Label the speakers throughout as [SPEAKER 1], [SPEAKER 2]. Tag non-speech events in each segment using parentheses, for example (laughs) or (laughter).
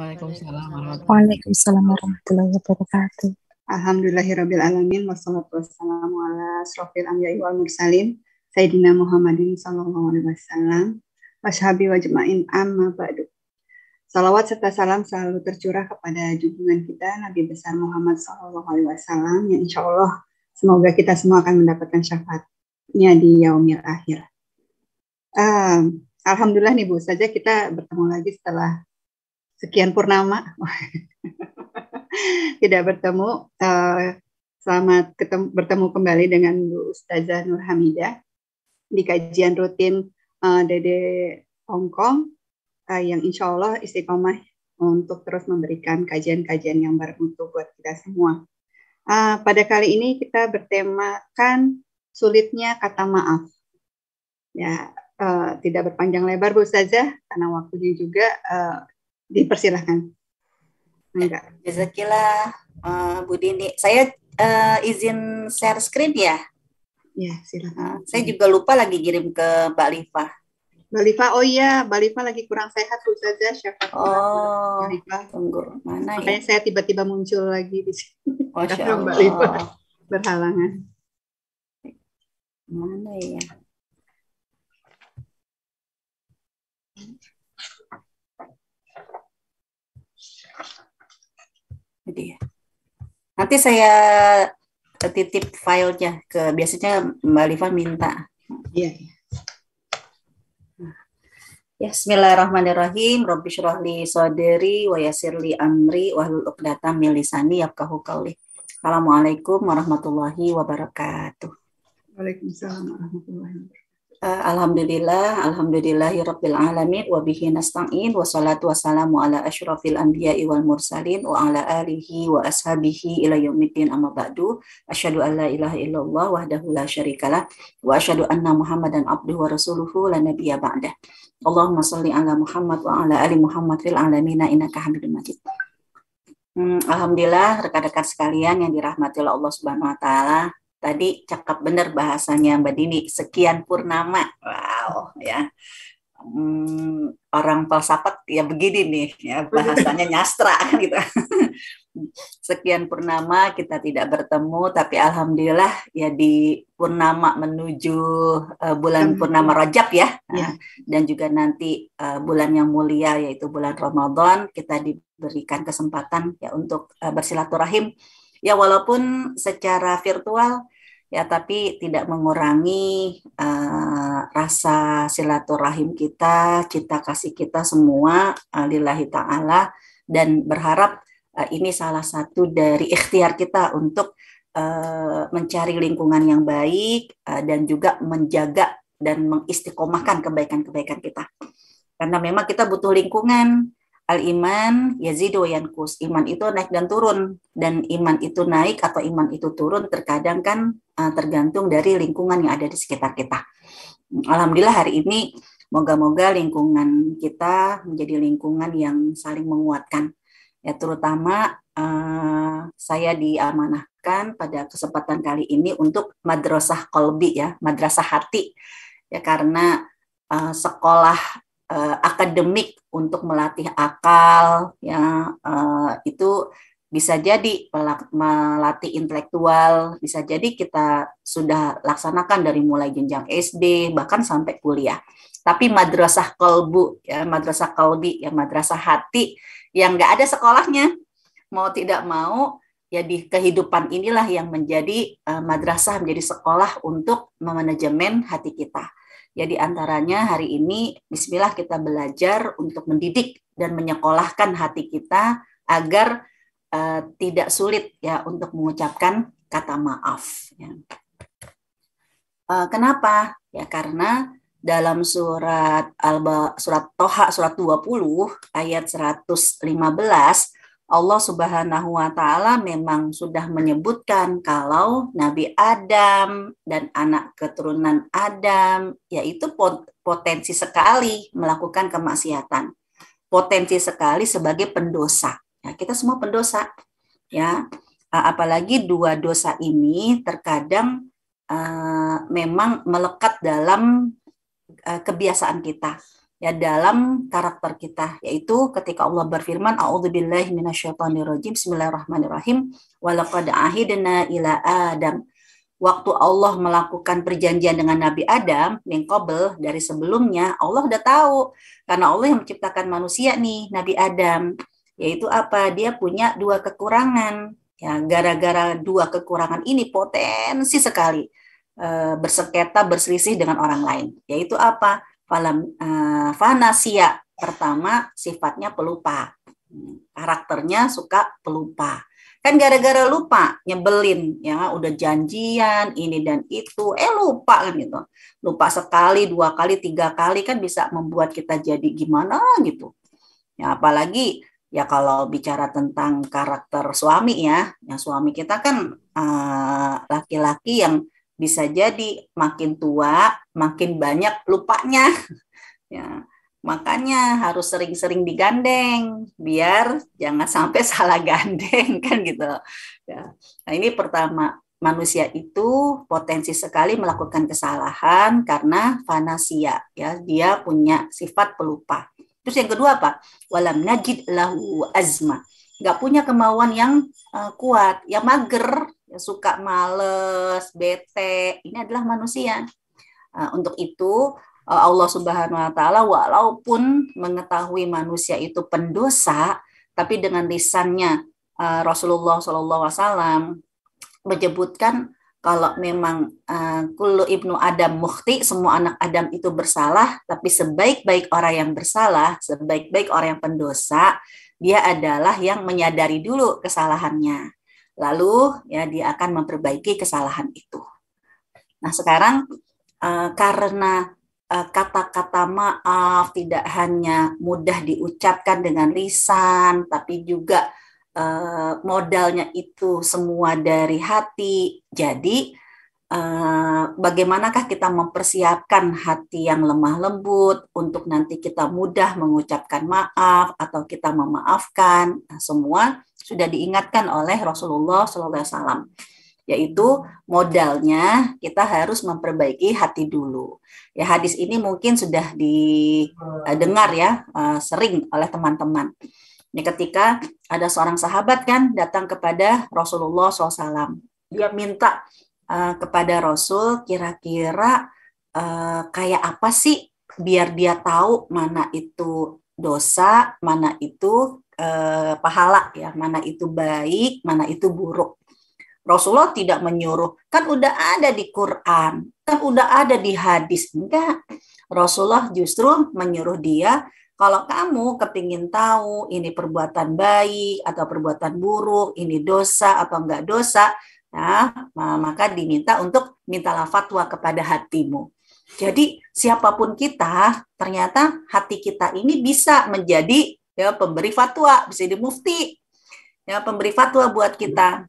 [SPEAKER 1] Waalaikumsalam warahmatullahi, wabarakatuh. Alhamdulillahirabbil alamin wassalatu wassalamu ala asrofil anbiya'i wal mursalin Sayyidina Muhammadin sallallahu alaihi wasallam washabi wajma'in amma ba'du. Salawat serta salam selalu tercurah kepada junjungan kita Nabi besar Muhammad sallallahu alaihi wasallam yang insya Allah semoga kita semua akan mendapatkan syafaatnya di yaumil akhir. Um, Alhamdulillah nih Bu, saja kita bertemu lagi setelah sekian purnama (laughs) tidak bertemu. Eh, selamat ketemu, bertemu kembali dengan Bu Ustazah Nur Hamida di kajian rutin eh, Dede Hongkong eh, yang insya Allah istiqomah untuk terus memberikan kajian-kajian yang bermutu buat kita semua. pada kali ini kita bertemakan sulitnya kata maaf. Ya, tidak berpanjang lebar Bu Ustazah, karena waktunya juga dipersilahkan. Enggak.
[SPEAKER 2] Jazakillah, uh, eh, Bu Dini. Saya uh, izin share screen ya. Ya, silakan. Uh, saya juga lupa lagi kirim ke Mbak Liva. Mbak Liva, oh iya, Mbak Liva lagi kurang sehat Bu saja siapa Oh,
[SPEAKER 1] Mbak Liva. Tunggu, mana ya? Makanya ya? saya tiba-tiba muncul lagi di sini. Oh, (laughs) Mbak Liva berhalangan. Mana ya?
[SPEAKER 2] Jadi Nanti saya titip filenya ke biasanya Mbak Liva minta. Iya. iya. Ya, Bismillahirrahmanirrahim. Rabbi syrah Saudari, Wayasirli, wa amri wa hlul Milisani, min lisani Assalamualaikum warahmatullahi wabarakatuh.
[SPEAKER 1] Waalaikumsalam warahmatullahi wabarakatuh.
[SPEAKER 2] Uh, Alhamdulillah, alhamdulillahirabbil ya alamin wa bihi nasta'in wa salatu wassalamu ala ashrafil anbiya wal mursalin wa ala alihi wa ashabihi ila yaumiddin amma ba'du. Asyhadu an la ilaha illallah wahdahu la syarikalah wa asyhadu anna Muhammadan abduhu wa rasuluhu la nabiya ba'dah. Allahumma salli ala Muhammad wa ala ali Muhammad fil alamina innaka Hamidum Majid. Hmm, alhamdulillah rekan-rekan sekalian yang dirahmati Allah Subhanahu wa taala, Tadi cakap benar bahasanya Mbak Dini, sekian purnama. Wow, ya. Hmm, orang falsafat ya begini nih, ya bahasanya nyastra kan gitu. (laughs) sekian purnama kita tidak bertemu tapi alhamdulillah ya di purnama menuju uh, bulan purnama Rajab ya. ya. Nah, dan juga nanti uh, bulan yang mulia yaitu bulan Ramadan kita diberikan kesempatan ya untuk uh, bersilaturahim ya walaupun secara virtual ya tapi tidak mengurangi uh, rasa silaturahim kita, cinta kasih kita semua alilahi eh, Allah taala dan berharap uh, ini salah satu dari ikhtiar kita untuk uh, mencari lingkungan yang baik uh, dan juga menjaga dan mengistiqomahkan kebaikan-kebaikan kita. Karena memang kita butuh lingkungan Al-iman yazidu yankus. Iman itu naik dan turun dan iman itu naik atau iman itu turun terkadang kan eh, tergantung dari lingkungan yang ada di sekitar kita. Alhamdulillah hari ini moga-moga lingkungan kita menjadi lingkungan yang saling menguatkan. Ya terutama uh, saya diamanahkan pada kesempatan kali ini untuk madrasah kolbi ya, madrasah hati. Ya karena uh, sekolah uh, akademik untuk melatih akal ya uh, itu bisa jadi melatih intelektual bisa jadi kita sudah laksanakan dari mulai jenjang SD bahkan sampai kuliah tapi madrasah kalbu, ya madrasah kalbi, ya madrasah hati yang nggak ada sekolahnya mau tidak mau ya di kehidupan inilah yang menjadi uh, madrasah menjadi sekolah untuk memanajemen hati kita Ya di antaranya hari ini bismillah kita belajar untuk mendidik dan menyekolahkan hati kita agar uh, tidak sulit ya untuk mengucapkan kata maaf ya. Uh, kenapa? Ya karena dalam surat Alba surat Toha surat 20 ayat 115 Allah Subhanahu wa taala memang sudah menyebutkan kalau Nabi Adam dan anak keturunan Adam yaitu potensi sekali melakukan kemaksiatan. Potensi sekali sebagai pendosa. Ya, kita semua pendosa. Ya. Apalagi dua dosa ini terkadang uh, memang melekat dalam uh, kebiasaan kita ya dalam karakter kita yaitu ketika Allah berfirman auzubillahi minasyaitonirrajim bismillahirrahmanirrahim walaqad ahidna ila adam waktu Allah melakukan perjanjian dengan Nabi Adam min qabl dari sebelumnya Allah udah tahu karena Allah yang menciptakan manusia nih Nabi Adam yaitu apa dia punya dua kekurangan ya gara-gara dua kekurangan ini potensi sekali e, bersengketa berselisih dengan orang lain yaitu apa Falam, uh, fanasia pertama sifatnya pelupa. Hmm, karakternya suka pelupa. Kan gara-gara lupa, nyebelin ya, udah janjian ini dan itu, eh lupa kan gitu. Lupa sekali, dua kali, tiga kali kan bisa membuat kita jadi gimana gitu. Ya apalagi ya kalau bicara tentang karakter suami ya, yang suami kita kan eh, laki-laki uh, laki -laki yang bisa jadi makin tua makin banyak lupanya. (laughs) ya, makanya harus sering-sering digandeng biar jangan sampai (laughs) salah gandeng kan gitu. Ya. Nah, ini pertama manusia itu potensi sekali melakukan kesalahan karena fanasia ya dia punya sifat pelupa terus yang kedua apa walam najid lahu azma nggak punya kemauan yang uh, kuat yang mager yang suka males bete ini adalah manusia Nah, untuk itu eh, Allah Subhanahu wa taala walaupun mengetahui manusia itu pendosa tapi dengan lisannya eh, Rasulullah Shallallahu alaihi wasallam menyebutkan kalau memang uh, ibnu Adam mukti, semua anak Adam itu bersalah, tapi sebaik-baik orang yang bersalah, sebaik-baik orang yang pendosa, dia adalah yang menyadari dulu kesalahannya. Lalu ya dia akan memperbaiki kesalahan itu. Nah, sekarang Eh, karena eh, kata-kata maaf tidak hanya mudah diucapkan dengan lisan, tapi juga uh, modalnya itu semua dari hati. Jadi, uh, bagaimanakah kita mempersiapkan hati yang lemah lembut untuk nanti kita mudah mengucapkan maaf atau kita memaafkan? Nah, semua sudah diingatkan oleh Rasulullah SAW yaitu modalnya kita harus memperbaiki hati dulu. Ya hadis ini mungkin sudah didengar eh, ya eh, sering oleh teman-teman. Ini ketika ada seorang sahabat kan datang kepada Rasulullah SAW. Dia minta uh, kepada Rasul kira-kira uh, kayak apa sih biar dia tahu mana itu dosa, mana itu uh, pahala ya, mana itu baik, mana itu buruk. Rasulullah tidak menyuruh, kan udah ada di Quran, kan udah ada di hadis. Enggak. Rasulullah justru menyuruh dia kalau kamu kepingin tahu ini perbuatan baik atau perbuatan buruk, ini dosa atau enggak dosa, nah maka diminta untuk mintalah fatwa kepada hatimu. Jadi siapapun kita, ternyata hati kita ini bisa menjadi ya pemberi fatwa, bisa jadi mufti. Ya, pemberi fatwa buat kita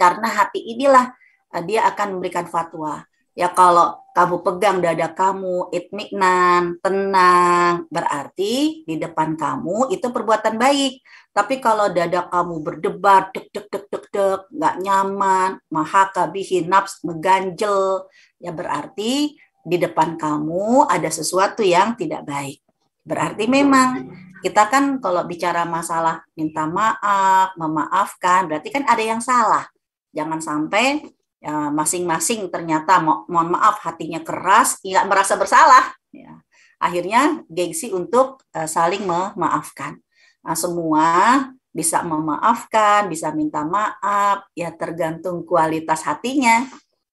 [SPEAKER 2] karena hati inilah eh, dia akan memberikan fatwa. Ya kalau kamu pegang dada kamu, itmiknan, tenang, berarti di depan kamu itu perbuatan baik. Tapi kalau dada kamu berdebar, dek dek dek dek dek, nggak nyaman, maha kabihi nafs meganjel ya berarti di depan kamu ada sesuatu yang tidak baik. Berarti memang kita kan kalau bicara masalah minta maaf, memaafkan, berarti kan ada yang salah Jangan sampai masing ya, masing-masing ternyata mo mohon maaf hatinya keras, tidak merasa bersalah. Ya. Akhirnya gengsi untuk uh, saling memaafkan. Nah, semua bisa memaafkan, bisa minta maaf, ya tergantung kualitas hatinya.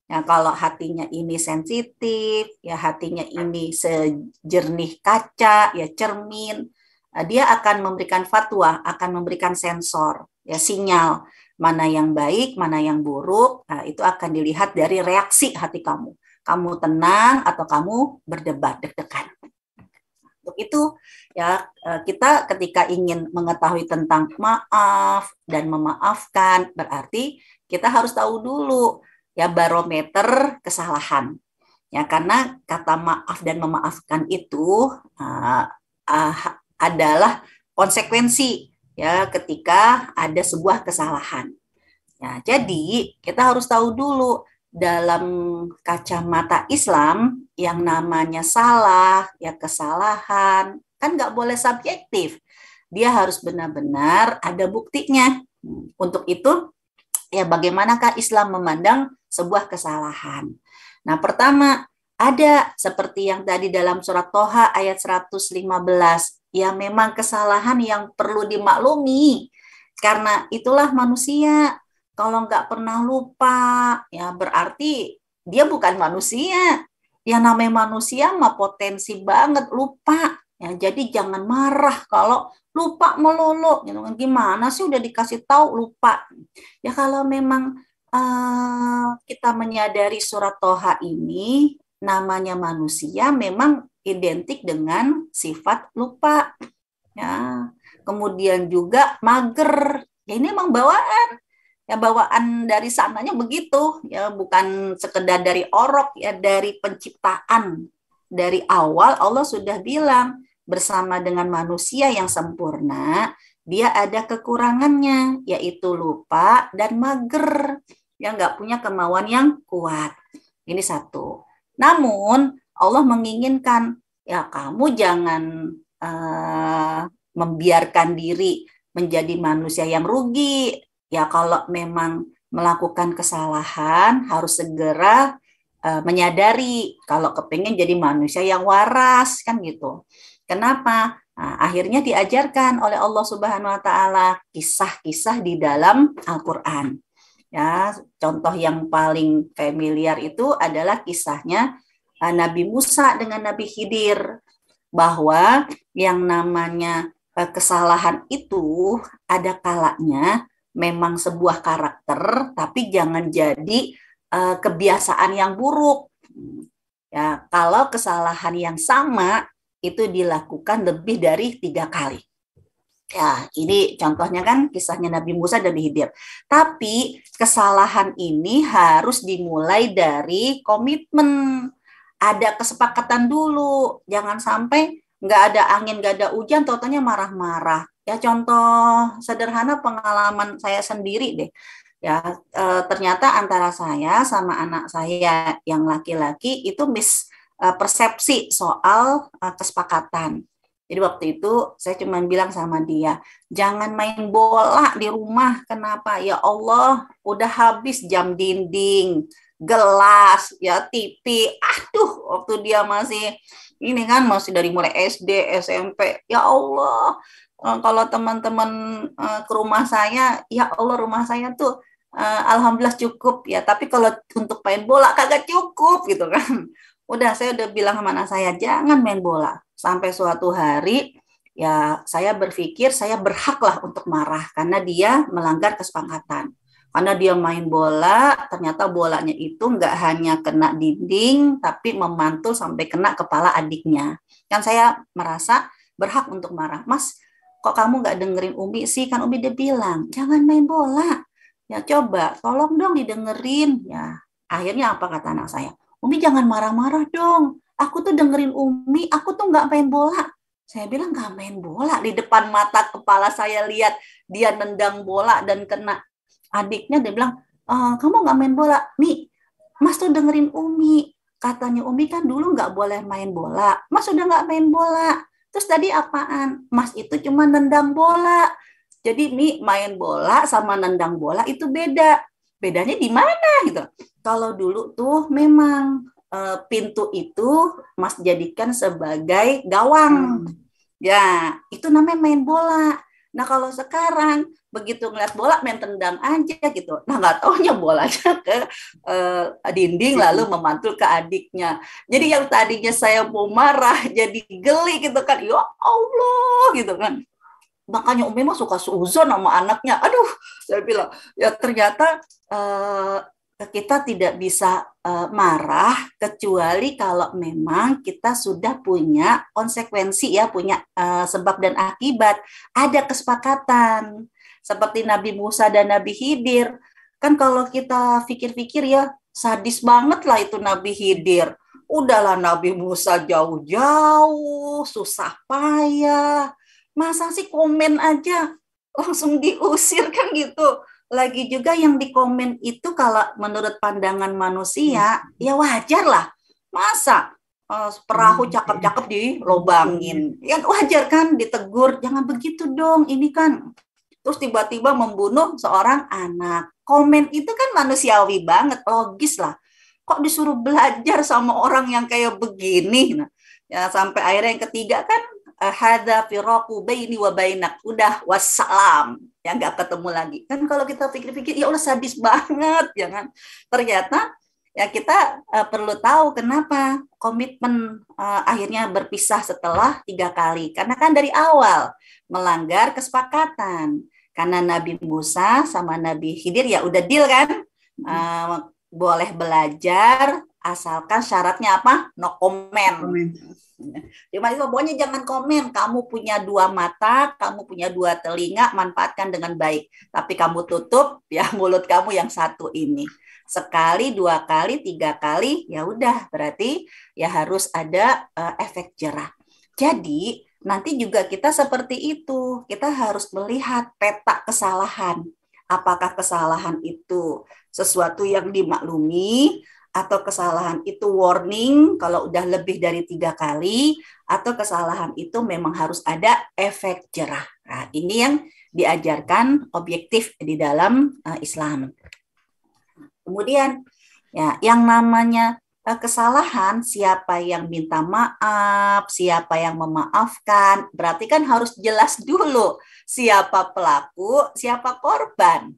[SPEAKER 2] Ya, kalau hatinya ini sensitif, ya hatinya ini sejernih kaca, ya cermin, eh, dia akan memberikan fatwa, akan memberikan sensor, ya sinyal Mana yang baik, mana yang buruk, nah, itu akan dilihat dari reaksi hati kamu. Kamu tenang atau kamu berdebat deg-degan. Untuk itu ya e, kita ketika ingin mengetahui tentang maaf dan memaafkan berarti kita harus tahu dulu ya barometer kesalahan. Ya karena kata maaf dan memaafkan itu uh, uh, adalah konsekuensi ya ketika ada sebuah kesalahan. Ya, jadi kita harus tahu dulu dalam kacamata Islam yang namanya salah, ya kesalahan, kan nggak boleh subjektif. Dia harus benar-benar ada buktinya. Untuk itu, ya bagaimanakah Islam memandang sebuah kesalahan? Nah, pertama ada seperti yang tadi dalam surat Toha ayat 115, ya memang kesalahan yang perlu dimaklumi karena itulah manusia. Kalau nggak pernah lupa, ya berarti dia bukan manusia. Yang namanya manusia mah potensi banget lupa. Ya, jadi jangan marah kalau lupa melulu. Gitu kan, gimana sih udah dikasih tahu lupa. Ya kalau memang uh, kita menyadari surat Toha ini namanya manusia memang identik dengan sifat lupa. Ya. Kemudian juga mager. Ya ini emang bawaan. Ya bawaan dari sananya begitu, ya bukan sekedar dari orok ya dari penciptaan. Dari awal Allah sudah bilang bersama dengan manusia yang sempurna, dia ada kekurangannya yaitu lupa dan mager. yang nggak punya kemauan yang kuat. Ini satu. Namun Allah menginginkan ya kamu jangan uh, membiarkan diri menjadi manusia yang rugi. Ya kalau memang melakukan kesalahan harus segera uh, menyadari kalau kepengen jadi manusia yang waras kan gitu. Kenapa? Nah, akhirnya diajarkan oleh Allah Subhanahu wa taala kisah-kisah di dalam Al-Qur'an. Ya, contoh yang paling familiar itu adalah kisahnya eh, Nabi Musa dengan Nabi Khidir bahwa yang namanya eh, kesalahan itu ada kalanya memang sebuah karakter tapi jangan jadi eh, kebiasaan yang buruk. Ya, kalau kesalahan yang sama itu dilakukan lebih dari tiga kali. Ya, ini contohnya kan kisahnya Nabi Musa dan Hidir. Tapi kesalahan ini harus dimulai dari komitmen. Ada kesepakatan dulu, jangan sampai nggak ada angin, nggak ada hujan, totalnya marah-marah. Ya contoh sederhana pengalaman saya sendiri deh. Ya e, ternyata antara saya sama anak saya yang laki-laki itu mis eh, persepsi soal eh, kesepakatan jadi waktu itu saya cuma bilang sama dia, jangan main bola di rumah. Kenapa? Ya Allah, udah habis jam dinding, gelas, ya TV. Aduh, waktu dia masih ini kan masih dari mulai SD, SMP. Ya Allah, eh, kalau teman-teman eh, ke rumah saya, ya Allah rumah saya tuh eh, alhamdulillah cukup ya. Tapi kalau untuk main bola kagak cukup gitu kan. Udah saya udah bilang sama anak saya jangan main bola sampai suatu hari ya saya berpikir saya berhaklah untuk marah karena dia melanggar kesepakatan. Karena dia main bola, ternyata bolanya itu nggak hanya kena dinding, tapi memantul sampai kena kepala adiknya. Kan saya merasa berhak untuk marah. Mas, kok kamu nggak dengerin Umi sih? Kan Umi dia bilang, jangan main bola. Ya coba, tolong dong didengerin. Ya, akhirnya apa kata anak saya? Umi jangan marah-marah dong aku tuh dengerin Umi, aku tuh nggak main bola. Saya bilang nggak main bola. Di depan mata kepala saya lihat dia nendang bola dan kena adiknya. Dia bilang, e, kamu nggak main bola. Mi, Mas tuh dengerin Umi. Katanya Umi kan dulu nggak boleh main bola. Mas udah nggak main bola. Terus tadi apaan? Mas itu cuma nendang bola. Jadi Mi main bola sama nendang bola itu beda. Bedanya di mana gitu. Kalau dulu tuh memang uh, pintu itu Mas jadikan sebagai gawang. Hmm. Ya, itu namanya main bola. Nah kalau sekarang begitu ngeliat bola main tendang aja gitu. Nah nggak taunya bolanya (laughs) ke uh, dinding lalu hmm. memantul ke adiknya. Jadi yang tadinya saya mau marah (laughs) jadi geli gitu kan. Ya Allah gitu kan. Makanya Umi mah suka suzon sama anaknya. Aduh, saya bilang ya ternyata uh, kita tidak bisa uh, marah kecuali kalau memang kita sudah punya konsekuensi ya punya uh, sebab dan akibat ada kesepakatan seperti Nabi Musa dan Nabi Hidir kan kalau kita pikir-pikir ya sadis banget lah itu Nabi Hidir udahlah Nabi Musa jauh-jauh susah payah masa sih komen aja langsung diusir kan gitu lagi juga yang di komen itu kalau menurut pandangan manusia hmm. ya wajar lah masa uh, perahu hmm. cakep-cakep di lobangin ya wajar kan ditegur jangan begitu dong ini kan terus tiba-tiba membunuh seorang anak komen itu kan manusiawi banget logis lah kok disuruh belajar sama orang yang kayak begini nah ya sampai akhirnya yang ketiga kan Eh, hada firaku baini wa bainak udah wassalam ya nggak ketemu lagi kan kalau kita pikir-pikir ya udah sadis banget ya kan ternyata ya kita uh, perlu tahu kenapa komitmen uh, akhirnya berpisah setelah tiga kali karena kan dari awal melanggar kesepakatan karena Nabi Musa sama Nabi Khidir ya udah deal kan uh, boleh belajar asalkan syaratnya apa no comment, no comment Cuma itu pokoknya jangan komen. Kamu punya dua mata, kamu punya dua telinga, manfaatkan dengan baik. Tapi kamu tutup (laughs) ya mulut kamu yang satu ini. Sekali, dua kali, tiga kali, ya udah berarti ya harus ada uh, efek jerah. Jadi nanti juga kita seperti itu. Kita harus melihat peta kesalahan. Apakah kesalahan itu sesuatu yang dimaklumi atau kesalahan itu warning kalau udah lebih dari tiga kali atau kesalahan itu memang harus ada efek jerah. Nah, ini yang diajarkan objektif di dalam uh, Islam. Kemudian ya yang namanya uh, kesalahan siapa yang minta maaf, siapa yang memaafkan, berarti kan harus jelas dulu siapa pelaku, siapa korban.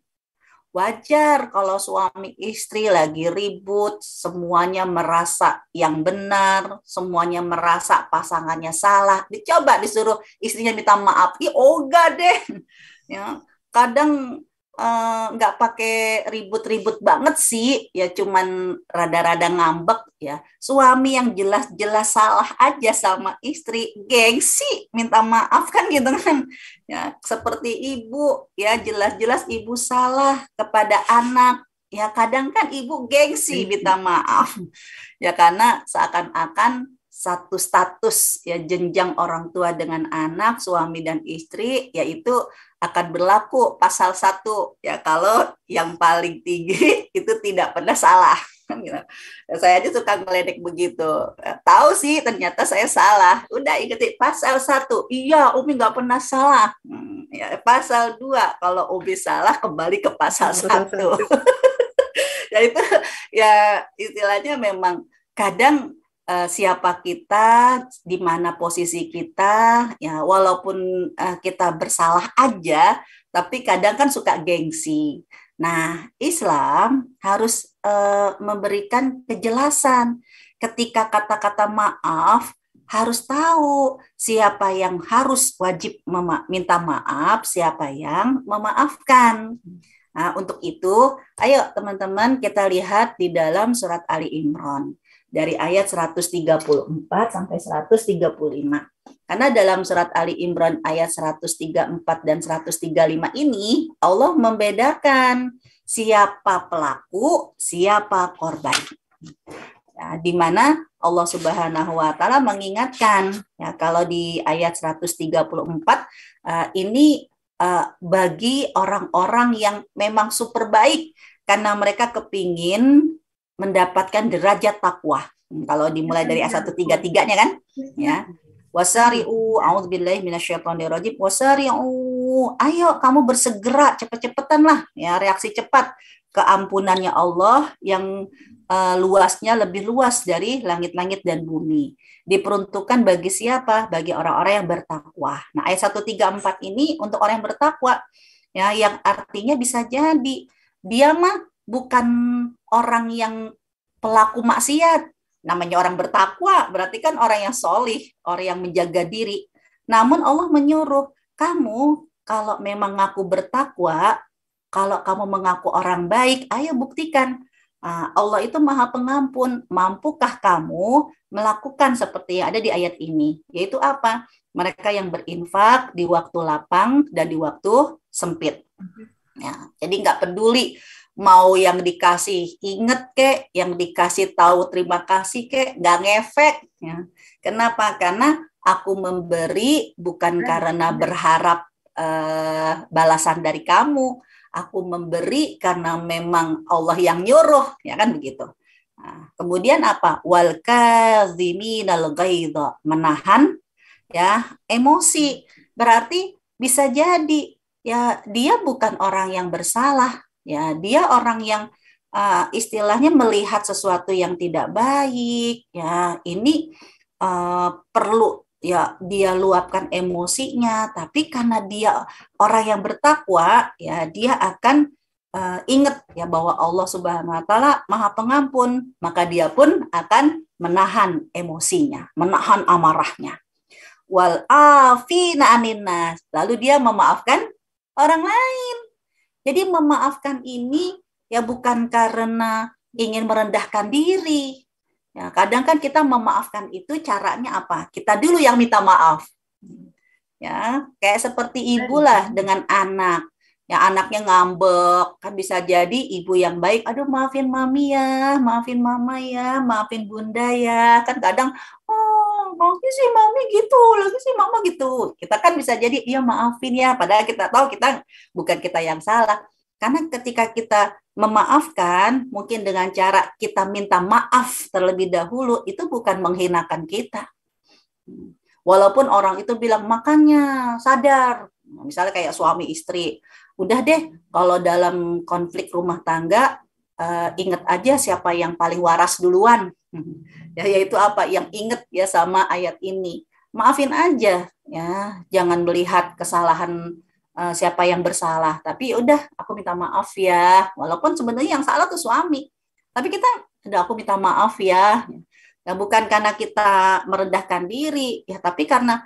[SPEAKER 2] Wajar kalau suami istri lagi ribut, semuanya merasa yang benar, semuanya merasa pasangannya salah. Dicoba disuruh istrinya minta maaf, ih oga deh. (laughs) Ya, kadang Eh, nggak uh, pakai ribut-ribut banget sih ya cuman rada-rada ngambek ya suami yang jelas-jelas salah aja sama istri gengsi minta maaf kan gitu kan ya seperti ibu ya jelas-jelas ibu salah kepada anak ya kadang kan ibu gengsi hmm. minta maaf ya karena seakan-akan satu status ya jenjang orang tua dengan anak suami dan istri yaitu akan berlaku pasal satu ya kalau yang paling tinggi (laughs) itu tidak pernah salah (laughs) gitu. saya aja suka ngeledek begitu ya, tahu sih ternyata saya salah udah ikuti pasal satu iya umi nggak pernah salah hmm, ya, pasal dua kalau umi salah kembali ke pasal satu (laughs) ya itu ya istilahnya memang kadang Eh, siapa kita, di mana posisi kita, ya walaupun uh, kita bersalah aja, tapi kadang kan suka gengsi. Nah, Islam harus uh, memberikan kejelasan ketika kata-kata maaf harus tahu siapa yang harus wajib mema- minta maaf, siapa yang memaafkan. Nah, untuk itu, ayo teman-teman kita lihat di dalam surat Ali Imran dari ayat 134 sampai 135. Karena dalam surat Ali Imran ayat 134 dan 135 ini Allah membedakan siapa pelaku, siapa korban. Ya, di mana Allah Subhanahu wa taala mengingatkan ya kalau di ayat 134 uh, eh, ini uh, bagi orang-orang yang memang super baik karena mereka kepingin mendapatkan derajat takwa. Hmm, kalau dimulai dari A133-nya iya, kan, iya. ya. Wasari'u, a'udzubillahi minasyaitonirrajim. Wasari'u, ayo kamu bersegera, cepet-cepetan lah, ya reaksi cepat keampunannya Allah yang uh, luasnya lebih luas dari langit-langit dan bumi. Diperuntukkan bagi siapa? Bagi orang-orang yang bertakwa. Nah, ayat 134 ini untuk orang yang bertakwa ya yang artinya bisa jadi dia mah bukan orang yang pelaku maksiat. Namanya orang bertakwa, berarti kan orang yang solih, orang yang menjaga diri. Namun Allah menyuruh, kamu kalau memang ngaku bertakwa, kalau kamu mengaku orang baik, ayo buktikan. Ah, Allah itu maha pengampun. Mampukah kamu melakukan seperti yang ada di ayat ini? Yaitu apa? Mereka yang berinfak di waktu lapang dan di waktu sempit. Mhm. Ya, jadi nggak peduli mau yang dikasih inget kek, yang dikasih tahu terima kasih kek, nggak ngefek. Ya. Kenapa? Karena aku memberi bukan karena berharap uh, balasan dari kamu. Aku memberi karena memang Allah yang nyuruh, ya kan begitu. Nah, kemudian apa? Wal kadziminal menahan ya emosi. Berarti bisa jadi ya dia bukan orang yang bersalah ya dia orang yang uh, istilahnya melihat sesuatu yang tidak baik ya ini uh, perlu ya dia luapkan emosinya tapi karena dia orang yang bertakwa ya dia akan uh, ingat ya bahwa Allah Subhanahu wa taala Maha Pengampun maka dia pun akan menahan emosinya menahan amarahnya wal afina aninas. lalu dia memaafkan orang lain jadi memaafkan ini ya bukan karena ingin merendahkan diri. Ya, kadang kan kita memaafkan itu caranya apa? Kita dulu yang minta maaf. Ya, kayak seperti ibu lah dengan anak. Ya anaknya ngambek, kan bisa jadi ibu yang baik, aduh maafin mami ya, maafin mama ya, maafin bunda ya. Kan kadang oh lagi sih mami gitu lagi sih mama gitu kita kan bisa jadi iya maafin ya padahal kita tahu kita bukan kita yang salah karena ketika kita memaafkan mungkin dengan cara kita minta maaf terlebih dahulu itu bukan menghinakan kita walaupun orang itu bilang makannya sadar misalnya kayak suami istri udah deh kalau dalam konflik rumah tangga uh, ingat aja siapa yang paling waras duluan ya yaitu apa yang inget ya sama ayat ini maafin aja ya jangan melihat kesalahan uh, siapa yang bersalah tapi udah aku minta maaf ya walaupun sebenarnya yang salah tuh suami tapi kita udah aku minta maaf ya nah, bukan karena kita merendahkan diri ya tapi karena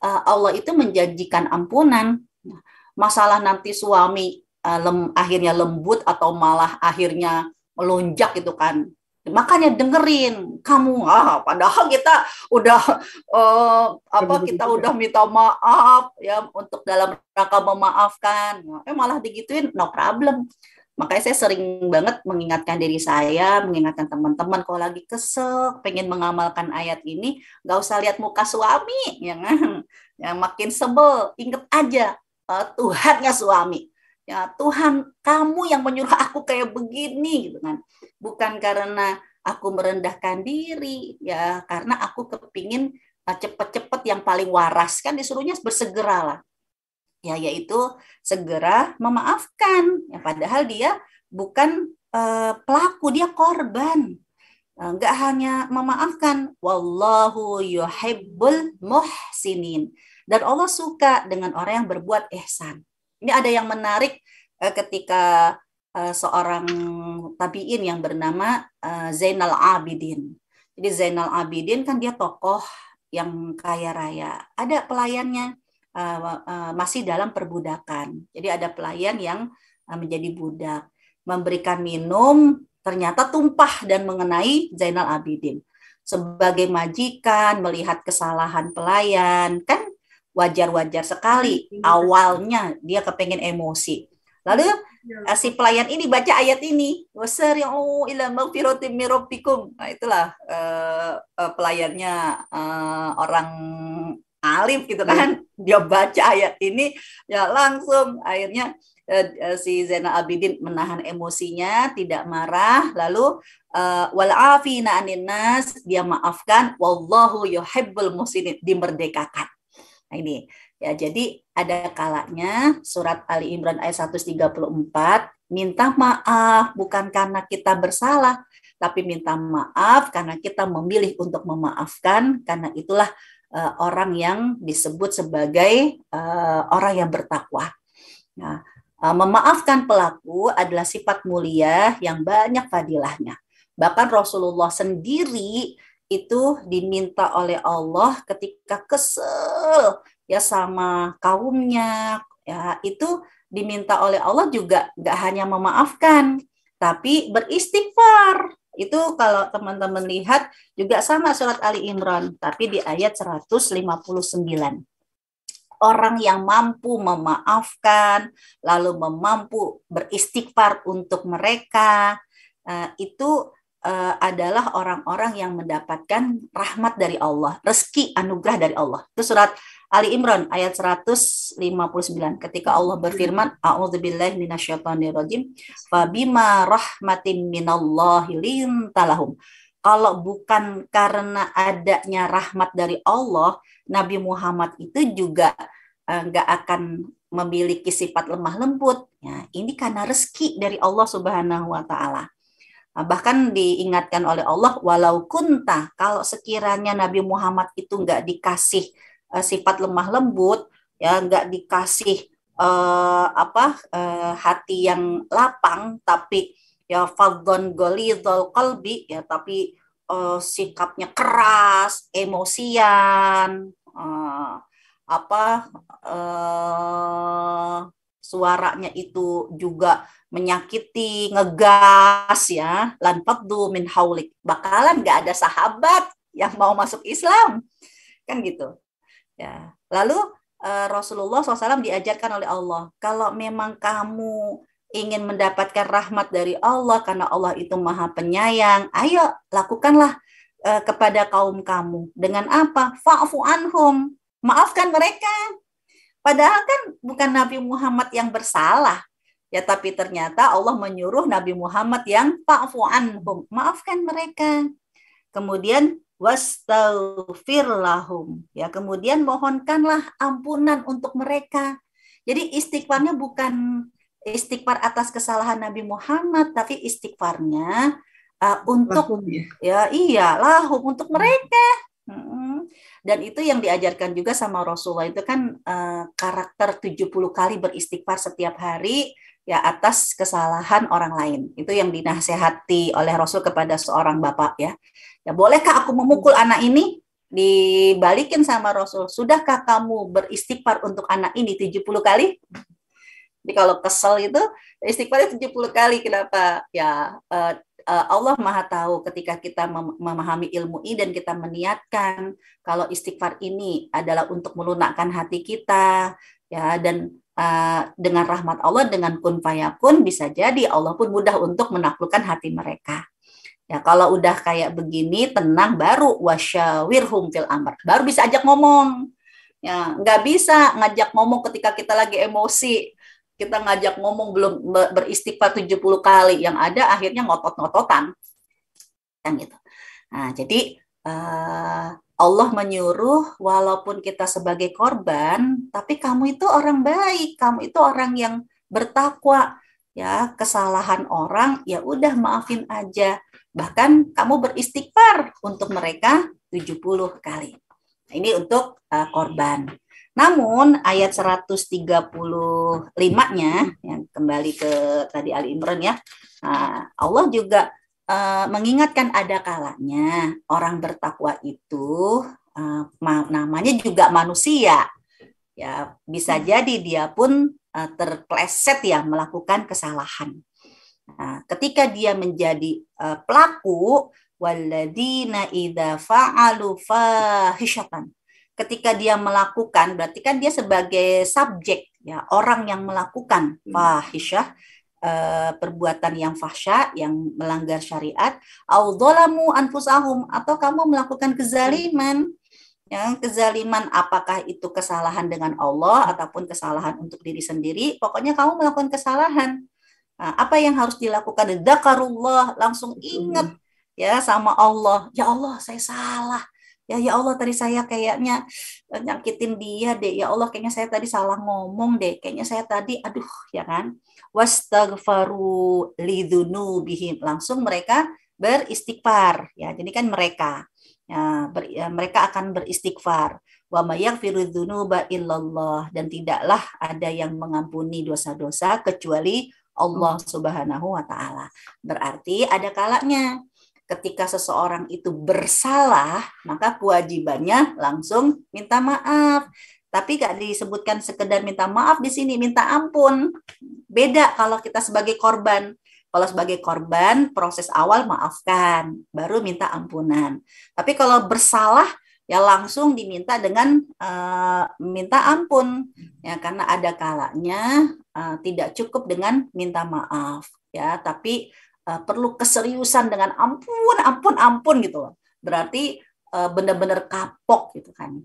[SPEAKER 2] uh, Allah itu menjanjikan ampunan nah, masalah nanti suami uh, lem, akhirnya lembut atau malah akhirnya melonjak gitu kan makanya dengerin kamu ah padahal kita udah uh,
[SPEAKER 3] apa kita udah minta maaf
[SPEAKER 2] ya untuk dalam rangka memaafkan eh malah digituin no problem makanya saya sering banget mengingatkan diri saya mengingatkan teman-teman kalau lagi kesel pengen mengamalkan ayat ini nggak usah lihat muka suami yang kan? yang makin sebel inget aja uh, Tuhannya suami ya Tuhan kamu yang menyuruh aku kayak begini gitu kan bukan karena aku merendahkan diri ya karena aku kepingin e, cepet-cepet yang paling waras kan disuruhnya bersegera lah ya yaitu segera memaafkan ya padahal dia bukan eh, pelaku dia korban e, nggak hanya memaafkan wallahu yuhibbul muhsinin dan Allah suka dengan orang yang berbuat ihsan ini ada yang menarik eh, ketika eh, seorang tabiin yang bernama eh, Zainal Abidin. Jadi Zainal Abidin kan dia tokoh yang kaya raya. Ada pelayannya masih dalam perbudakan. Jadi ada pelayan yang menjadi budak, memberikan minum ternyata tumpah dan mengenai Zainal Abidin. Sebagai majikan melihat kesalahan pelayan, kan wajar-wajar sekali iya. awalnya dia kepengen emosi. Lalu ya. si pelayan ini baca ayat ini, wasari'u ila Nah, itulah uh, uh, pelayannya uh, orang alim gitu iya. kan. Dia baca ayat ini ya langsung akhirnya uh, si Zainal Abidin menahan emosinya, tidak marah, lalu uh, walafina aninas dia maafkan, wallahu yuhibbul muslimin, dimerdekakan. Nah ini ya jadi ada kalanya surat Ali Imran ayat 134 minta maaf bukan karena kita bersalah tapi minta maaf karena kita memilih untuk memaafkan karena itulah uh, orang yang disebut sebagai uh, orang yang bertakwa. Nah, uh, memaafkan pelaku adalah sifat mulia yang banyak fadilahnya. Bahkan Rasulullah sendiri itu diminta oleh Allah ketika kesel ya sama kaumnya ya itu diminta oleh Allah juga nggak hanya memaafkan tapi beristighfar itu kalau teman-teman lihat juga sama surat Ali Imran tapi di ayat 159 orang yang mampu memaafkan lalu memampu beristighfar untuk mereka eh, itu uh, adalah orang-orang yang mendapatkan rahmat dari Allah, rezeki anugerah dari Allah. Itu surat Ali Imran ayat 159 ketika Allah berfirman a'udzubillahi minasyaitonirrajim fabima rahmatin minallahi lintalahum kalau bukan karena adanya rahmat dari Allah Nabi Muhammad itu juga eh, nggak uh, akan memiliki sifat lemah lembut ya ini karena rezeki dari Allah Subhanahu wa taala Nah, bahkan diingatkan oleh Allah walau kunta kalau sekiranya Nabi Muhammad itu nggak dikasih uh, sifat lemah lembut ya nggak dikasih uh, apa uh, hati yang lapang tapi ya fadhon golidol kalbi ya tapi uh, sikapnya keras emosian uh, apa uh, suaranya itu juga menyakiti, ngegas ya, lan faddu min haulik. Bakalan nggak ada sahabat yang mau masuk Islam. Kan gitu. Ya. Lalu eh, Rasulullah SAW diajarkan oleh Allah, kalau memang kamu ingin mendapatkan rahmat dari Allah karena Allah itu Maha Penyayang, ayo lakukanlah eh, kepada kaum kamu dengan apa? Fa'fu anhum, maafkan mereka. Padahal kan bukan Nabi Muhammad yang bersalah, Ya tapi ternyata Allah menyuruh Nabi Muhammad yang fa'fu maafkan mereka. Kemudian wastaghfir lahum. Ya, kemudian mohonkanlah ampunan untuk mereka. Jadi istighfarnya bukan istighfar atas kesalahan Nabi Muhammad, tapi istighfarnya uh, untuk lahum, ya. ya iya lahum untuk hmm. mereka. Hmm. Dan itu yang diajarkan juga sama Rasulullah itu kan uh, karakter 70 kali beristighfar setiap hari ya atas kesalahan orang lain. Itu yang dinasehati oleh Rasul kepada seorang bapak ya. Ya bolehkah aku memukul anak ini? Dibalikin sama Rasul, sudahkah kamu beristighfar untuk anak ini 70 kali? Jadi kalau kesel itu istighfarnya 70 kali kenapa? Ya eh, eh, Allah Maha tahu ketika kita memahami ilmu ini dan kita meniatkan kalau istighfar ini adalah untuk melunakkan hati kita ya dan uh, dengan rahmat Allah dengan kun fayakun bisa jadi Allah pun mudah untuk menaklukkan hati mereka. Ya kalau udah kayak begini tenang baru wasyawirhum fil amr. Baru bisa ajak ngomong. Ya, nggak bisa ngajak ngomong ketika kita lagi emosi. Kita ngajak ngomong belum beristighfar 70 kali yang ada akhirnya ngotot-ngototan. Kan gitu. Nah, jadi uh, Allah menyuruh walaupun kita sebagai korban, tapi kamu itu orang baik, kamu itu orang yang bertakwa. Ya, kesalahan orang ya udah maafin aja. Bahkan kamu beristighfar untuk mereka 70 kali. Nah, ini untuk uh, korban. Namun ayat 135-nya yang kembali ke tadi Ali Imran ya. Nah, Allah juga uh, mengingatkan ada kalanya orang bertakwa itu uh, namanya juga manusia. Ya, bisa hmm. jadi dia pun uh, terpleset ya melakukan kesalahan. Nah, ketika dia menjadi uh, pelaku waladina idza fa'alu fahishatan Ketika dia melakukan berarti kan dia sebagai subjek ya, orang yang melakukan hmm. fahishah Hmm Eh, perbuatan yang fahsya yang melanggar syariat au anfusahum atau kamu melakukan kezaliman yang kezaliman apakah itu kesalahan dengan Allah ataupun kesalahan untuk diri sendiri pokoknya kamu melakukan kesalahan nah, apa yang harus dilakukan dzakarullah langsung ingat ya sama Allah ya Allah saya salah ya ya Allah tadi saya kayaknya eh, nyakitin dia deh ya Allah kayaknya saya tadi salah ngomong deh kayaknya saya tadi aduh ya kan lidunu bihim. langsung mereka beristighfar ya jadi kan mereka ya, ber, ya, mereka akan beristighfar wa ba illallah dan tidaklah ada yang mengampuni dosa-dosa kecuali Allah Subhanahu wa taala. Berarti ada kalanya ketika seseorang itu bersalah, maka kewajibannya langsung minta maaf. Tapi gak disebutkan sekedar minta maaf di sini, minta ampun. Beda kalau kita sebagai korban. Kalau sebagai korban, proses awal maafkan, baru minta ampunan. Tapi kalau bersalah, ya langsung diminta dengan uh, minta ampun ya karena ada kalanya uh, tidak cukup dengan minta maaf ya tapi uh, perlu keseriusan dengan ampun ampun ampun gitu loh berarti uh, benar-benar kapok gitu kan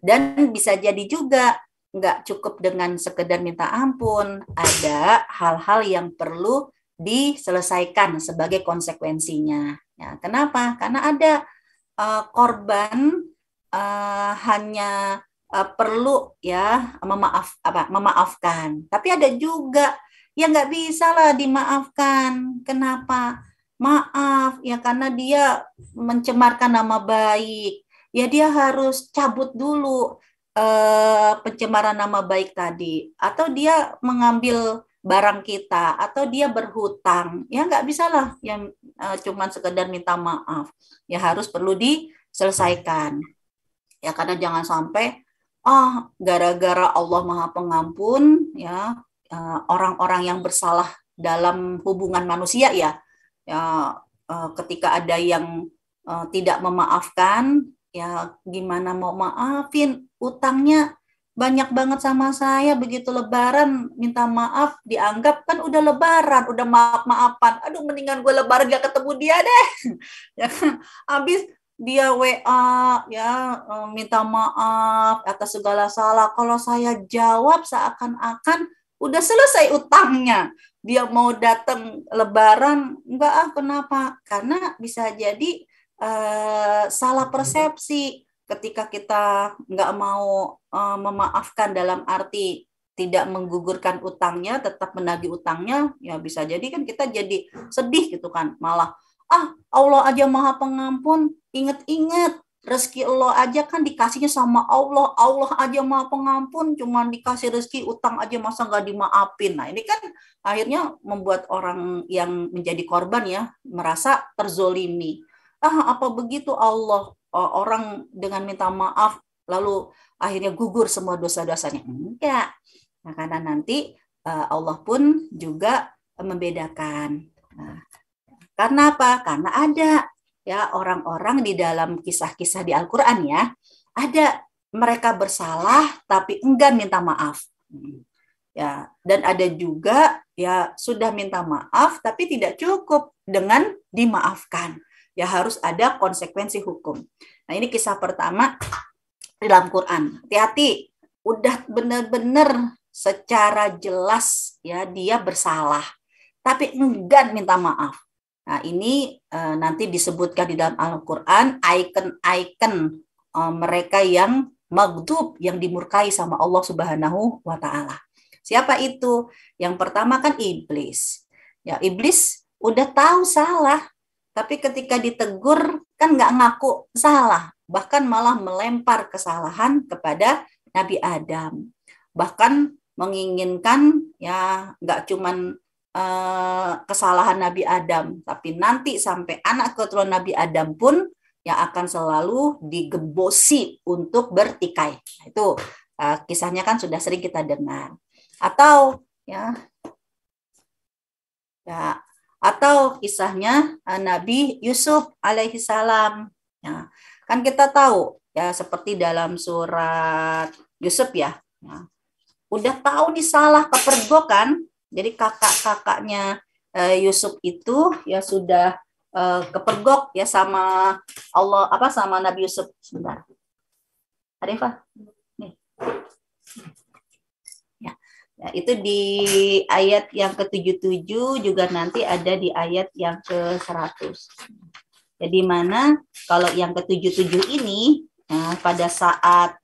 [SPEAKER 2] dan bisa jadi juga nggak cukup dengan sekedar minta ampun ada hal-hal yang perlu diselesaikan sebagai konsekuensinya ya kenapa karena ada uh, korban uh, hanya uh, perlu ya memaaf apa memaafkan tapi ada juga Ya nggak bisa lah dimaafkan. Kenapa? Maaf ya karena dia mencemarkan nama baik. Ya dia harus cabut dulu eh, pencemaran nama baik tadi. Atau dia mengambil barang kita atau dia berhutang ya nggak bisa lah yang uh, cuman sekedar minta maaf ya harus perlu diselesaikan ya karena jangan sampai ah oh, gara-gara Allah maha pengampun ya Eh, orang-orang yang bersalah dalam hubungan manusia ya, ya eh, ketika ada yang eh, tidak memaafkan ya gimana mau maafin utangnya banyak banget sama saya begitu lebaran minta maaf dianggap kan udah lebaran udah maaf maafan aduh mendingan gue lebaran gak ketemu dia deh (laughs) ya abis dia WA ya minta maaf atas segala salah kalau saya jawab seakan-akan udah selesai utangnya dia mau datang lebaran enggak ah kenapa karena bisa jadi uh, salah persepsi ketika kita nggak mau uh, memaafkan dalam arti tidak menggugurkan utangnya tetap menagih utangnya ya bisa jadi kan kita jadi sedih gitu kan malah ah Allah aja maha pengampun inget-inget rezeki lo aja kan dikasihnya sama Allah Allah aja mau pengampun cuman dikasih rezeki utang aja masa nggak dimaafin nah ini kan akhirnya membuat orang yang menjadi korban ya merasa terzolimi ah apa begitu Allah e, orang dengan minta maaf lalu akhirnya gugur semua dosa-dosanya enggak nah karena nanti e, Allah pun juga membedakan nah, karena apa karena ada ya orang-orang di dalam kisah-kisah di Al-Qur'an ya. Ada mereka bersalah tapi enggan minta maaf. Ya, dan ada juga ya sudah minta maaf tapi tidak cukup dengan dimaafkan. Ya harus ada konsekuensi hukum. Nah, ini kisah pertama di dalam Quran. Hati-hati, udah benar-benar secara jelas ya dia bersalah tapi enggan minta maaf Nah, ini uh, nanti disebutkan di dalam Al-Qur'an icon-icon uh, eh, mereka yang magdub yang dimurkai sama Allah Subhanahu wa taala. Siapa itu? Yang pertama kan iblis. Ya, iblis udah tahu salah, tapi ketika ditegur kan nggak ngaku salah, bahkan malah melempar kesalahan kepada Nabi Adam. Bahkan menginginkan ya nggak cuman Eh, kesalahan Nabi Adam, tapi nanti sampai anak keturunan Nabi Adam pun yang akan selalu digembosi untuk bertikai. Nah, itu uh, kisahnya kan sudah sering kita dengar. Atau ya ya atau kisahnya uh, Nabi Yusuf alaihissalam. Ya, kan kita tahu ya seperti dalam surat Yusuf ya. ya. Udah tahu disalah salah kepergok kan, jadi kakak-kakaknya uh, Yusuf itu ya sudah uh, kepergok ya sama Allah apa sama Nabi Yusuf sebentar. Arifah. Nih. Ya. ya itu di ayat yang ke-77 juga nanti ada di ayat yang ke-100. Jadi ya, mana kalau yang ke-77 ini nah, pada saat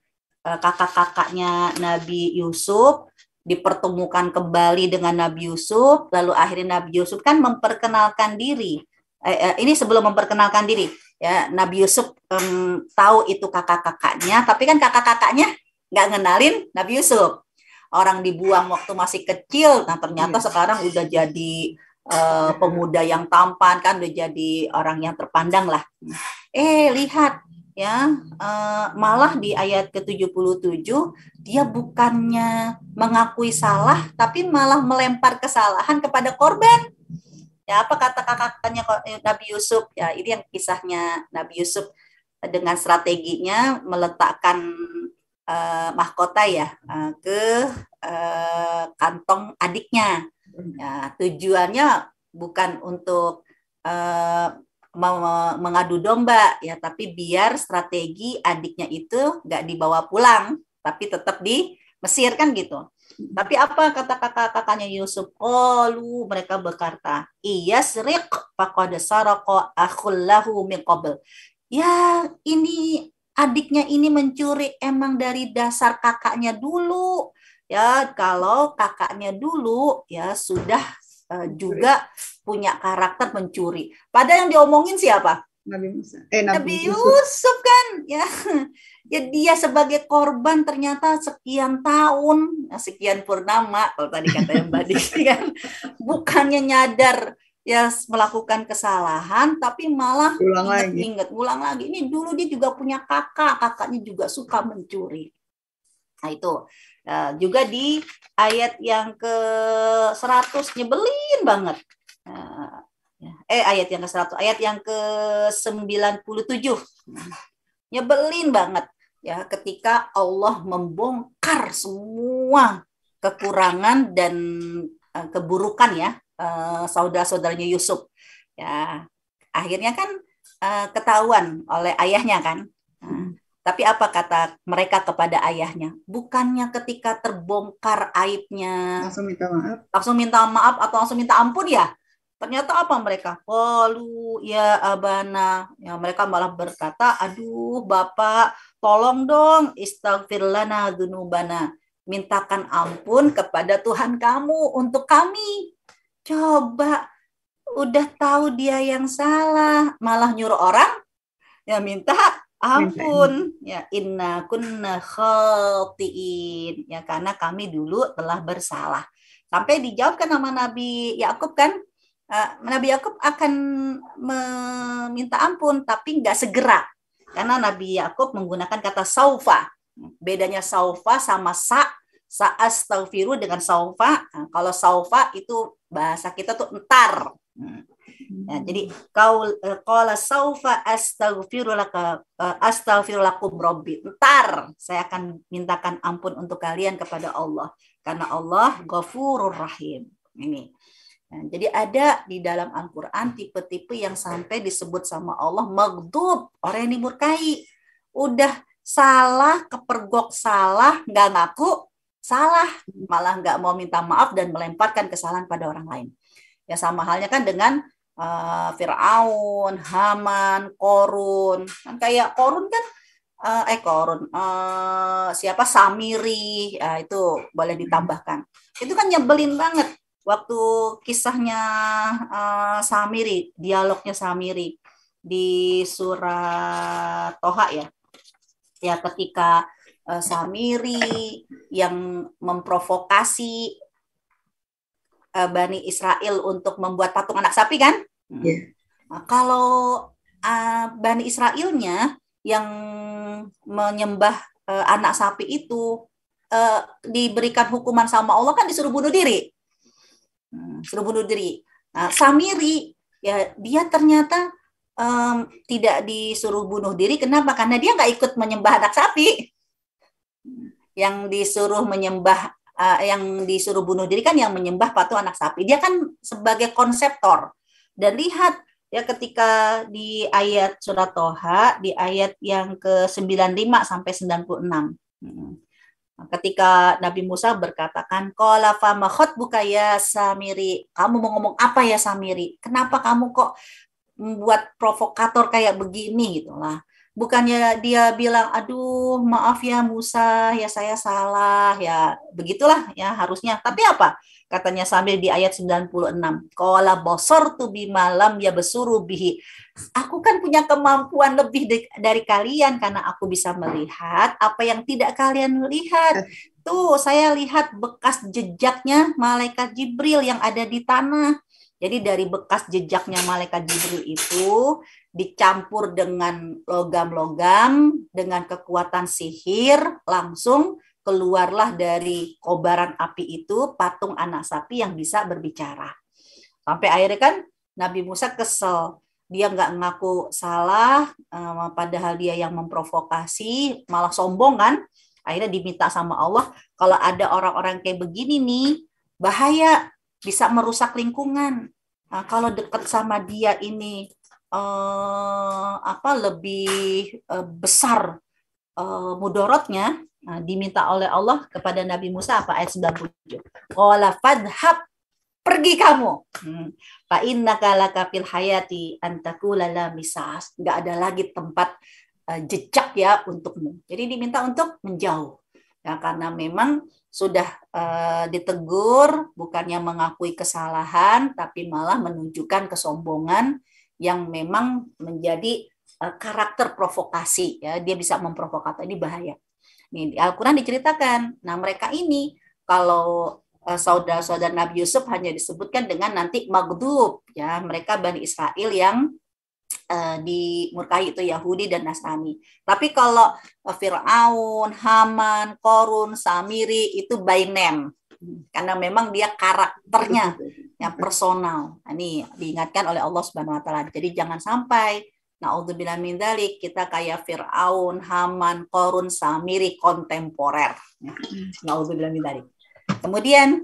[SPEAKER 2] eh, kakak-kakaknya Nabi Yusuf dipertemukan kembali dengan Nabi Yusuf, lalu akhirnya Nabi Yusuf kan memperkenalkan diri. Eh, eh, ini sebelum memperkenalkan diri, ya Nabi Yusuf um, tahu itu kakak-kakaknya, tapi kan kakak-kakaknya nggak ngenalin Nabi Yusuf. Orang dibuang waktu masih kecil, nah ternyata hmm. sekarang udah jadi uh, pemuda yang tampan kan, udah jadi orang yang terpandang lah. Eh lihat ya uh, malah di ayat ke-77 dia bukannya mengakui salah tapi malah melempar kesalahan kepada korban. Ya apa kata kakaknya eh, Nabi Yusuf? Ya ini yang kisahnya Nabi Yusuf dengan strateginya meletakkan uh, mahkota ya ke uh, kantong adiknya. Hmm. Ya, tujuannya bukan untuk uh, mengadu domba ya tapi biar strategi adiknya itu nggak dibawa pulang tapi tetap di Mesir kan gitu tapi apa kata kakak-kakaknya Yusuf oh, lu mereka berkata iya serik pakoda saroko lahu mikobel ya ini adiknya ini mencuri emang dari dasar kakaknya dulu ya kalau kakaknya dulu ya sudah uh, juga punya karakter mencuri. Pada yang diomongin siapa? Nabi Musa. Eh, Nabi, Nabi Yusuf kan ya. ya dia sebagai korban ternyata sekian tahun, ya, sekian purnama kalau tadi kata Mbak Diksi (laughs) kan bukannya nyadar ya melakukan kesalahan tapi malah inget, inget ulang lagi ini dulu dia juga punya kakak kakaknya juga suka mencuri nah itu Nah, juga di ayat yang ke 100 nyebelin banget. Nah, eh ayat yang ke 100, ayat yang ke 97. Nyebelin banget ya ketika Allah membongkar semua kekurangan dan eh, keburukan ya saudara-saudaranya Yusuf. Ya, akhirnya kan ketahuan oleh ayahnya kan. Nah, tapi apa kata mereka kepada ayahnya? Bukannya ketika terbongkar aibnya langsung minta maaf, langsung minta maaf atau langsung minta ampun ya? Ternyata apa mereka? Kalu ya abana. Ya mereka malah berkata, "Aduh, Bapak, tolong dong istaghfirlana dunubana, Mintakan ampun kepada Tuhan kamu untuk kami. Coba udah tahu dia yang salah, malah nyuruh orang ya minta Ampun, ya inna kunna khotiin Ya karena kami dulu telah bersalah. Sampai dijawabkan sama Nabi Yakub kan? Eh, Nabi Yakub akan meminta ampun tapi nggak segera. Karena Nabi Yakub menggunakan kata saufa. Bedanya saufa sama sa saastaghfiru dengan saufa. Nah, kalau saufa itu bahasa kita tuh entar.
[SPEAKER 1] Hmm. Ya, jadi
[SPEAKER 2] kau eh, qala saufa astaghfirulaka eh, astaghfirulakum rabbi. Ntar saya akan mintakan ampun untuk kalian kepada Allah karena Allah ghafurur rahim. Ini. Ya, jadi ada di dalam Al-Qur'an tipe-tipe yang sampai disebut sama Allah maghdub, orang yang dimurkai. Udah salah, kepergok salah, nggak ngaku, salah, malah nggak mau minta maaf dan melemparkan kesalahan pada orang lain. Ya sama halnya kan dengan uh, Fir'aun, Haman, Korun. Kan kayak Korun kan uh, eh Korun uh, siapa Samiri ya, itu boleh hmm. ditambahkan itu kan nyebelin banget waktu kisahnya uh, Samiri dialognya Samiri di surat Toha ya ya ketika Samiri yang memprovokasi Eh, Bani Israel untuk membuat patung anak sapi kan? Hmm. Yeah. Nah, kalau uh, Bani Israelnya yang menyembah uh, anak sapi itu uh, diberikan hukuman sama Allah kan disuruh bunuh diri. Hmm, suruh bunuh diri. Nah, Samiri ya dia ternyata um, tidak disuruh bunuh diri. Kenapa? Karena dia nggak ikut menyembah anak sapi. Yang disuruh menyembah uh, yang disuruh bunuh diri kan yang menyembah patung anak sapi. Dia kan sebagai konseptor. Dan lihat ya ketika di ayat surat Toha di ayat yang ke-95 sampai 96. Hmm. Ketika Nabi Musa berkatakan, "Qala fa buka ya Samiri?" Kamu mau ngomong apa ya Samiri? Kenapa kamu kok membuat provokator kayak begini gitu lah bukannya dia bilang aduh maaf ya Musa ya saya salah ya begitulah ya harusnya tapi apa katanya sambil di ayat 96 kola bosor tuh malam ya besuru bihi aku kan punya kemampuan lebih dari kalian karena aku bisa melihat apa yang tidak kalian lihat eh. tuh saya lihat bekas jejaknya malaikat Jibril yang ada di tanah jadi dari bekas jejaknya malaikat Jibril itu dicampur dengan logam-logam, dengan kekuatan sihir, langsung keluarlah dari kobaran api itu patung anak sapi yang bisa berbicara. Sampai akhirnya kan Nabi Musa kesel, dia nggak ngaku salah, eh, padahal dia yang memprovokasi, malah sombong kan. Akhirnya diminta sama Allah, kalau ada orang-orang kayak begini nih, bahaya, bisa merusak lingkungan. Nah, kalau dekat sama dia ini uh, apa lebih uh, besar uh, mudorotnya nah, diminta oleh Allah kepada Nabi Musa apa ayat 97. Qala fadhab pergi kamu. Hmm. Fa innaka lakafil hayati antakula la misas. Enggak ada lagi tempat uh, jejak ya untukmu. Jadi diminta untuk menjauh. Ya, karena memang sudah uh, ditegur bukannya mengakui kesalahan tapi malah menunjukkan kesombongan yang memang menjadi uh, karakter provokasi ya dia bisa memprovokasi ini bahaya nih di al diceritakan nah mereka ini kalau e, saudara-saudara Nabi Yusuf hanya disebutkan dengan nanti magdub ya mereka Bani Israel yang di e, dimurkai itu Yahudi dan Nasrani. Tapi kalau Fir'aun, Haman, Korun, Samiri itu by name karena memang dia karakternya yang personal. Nah, ini diingatkan oleh Allah Subhanahu wa taala. Jadi jangan sampai naudzubillah min dalik kita kayak Firaun, Haman, Korun, Samiri kontemporer. Ya, naudzubillah min dalik. Kemudian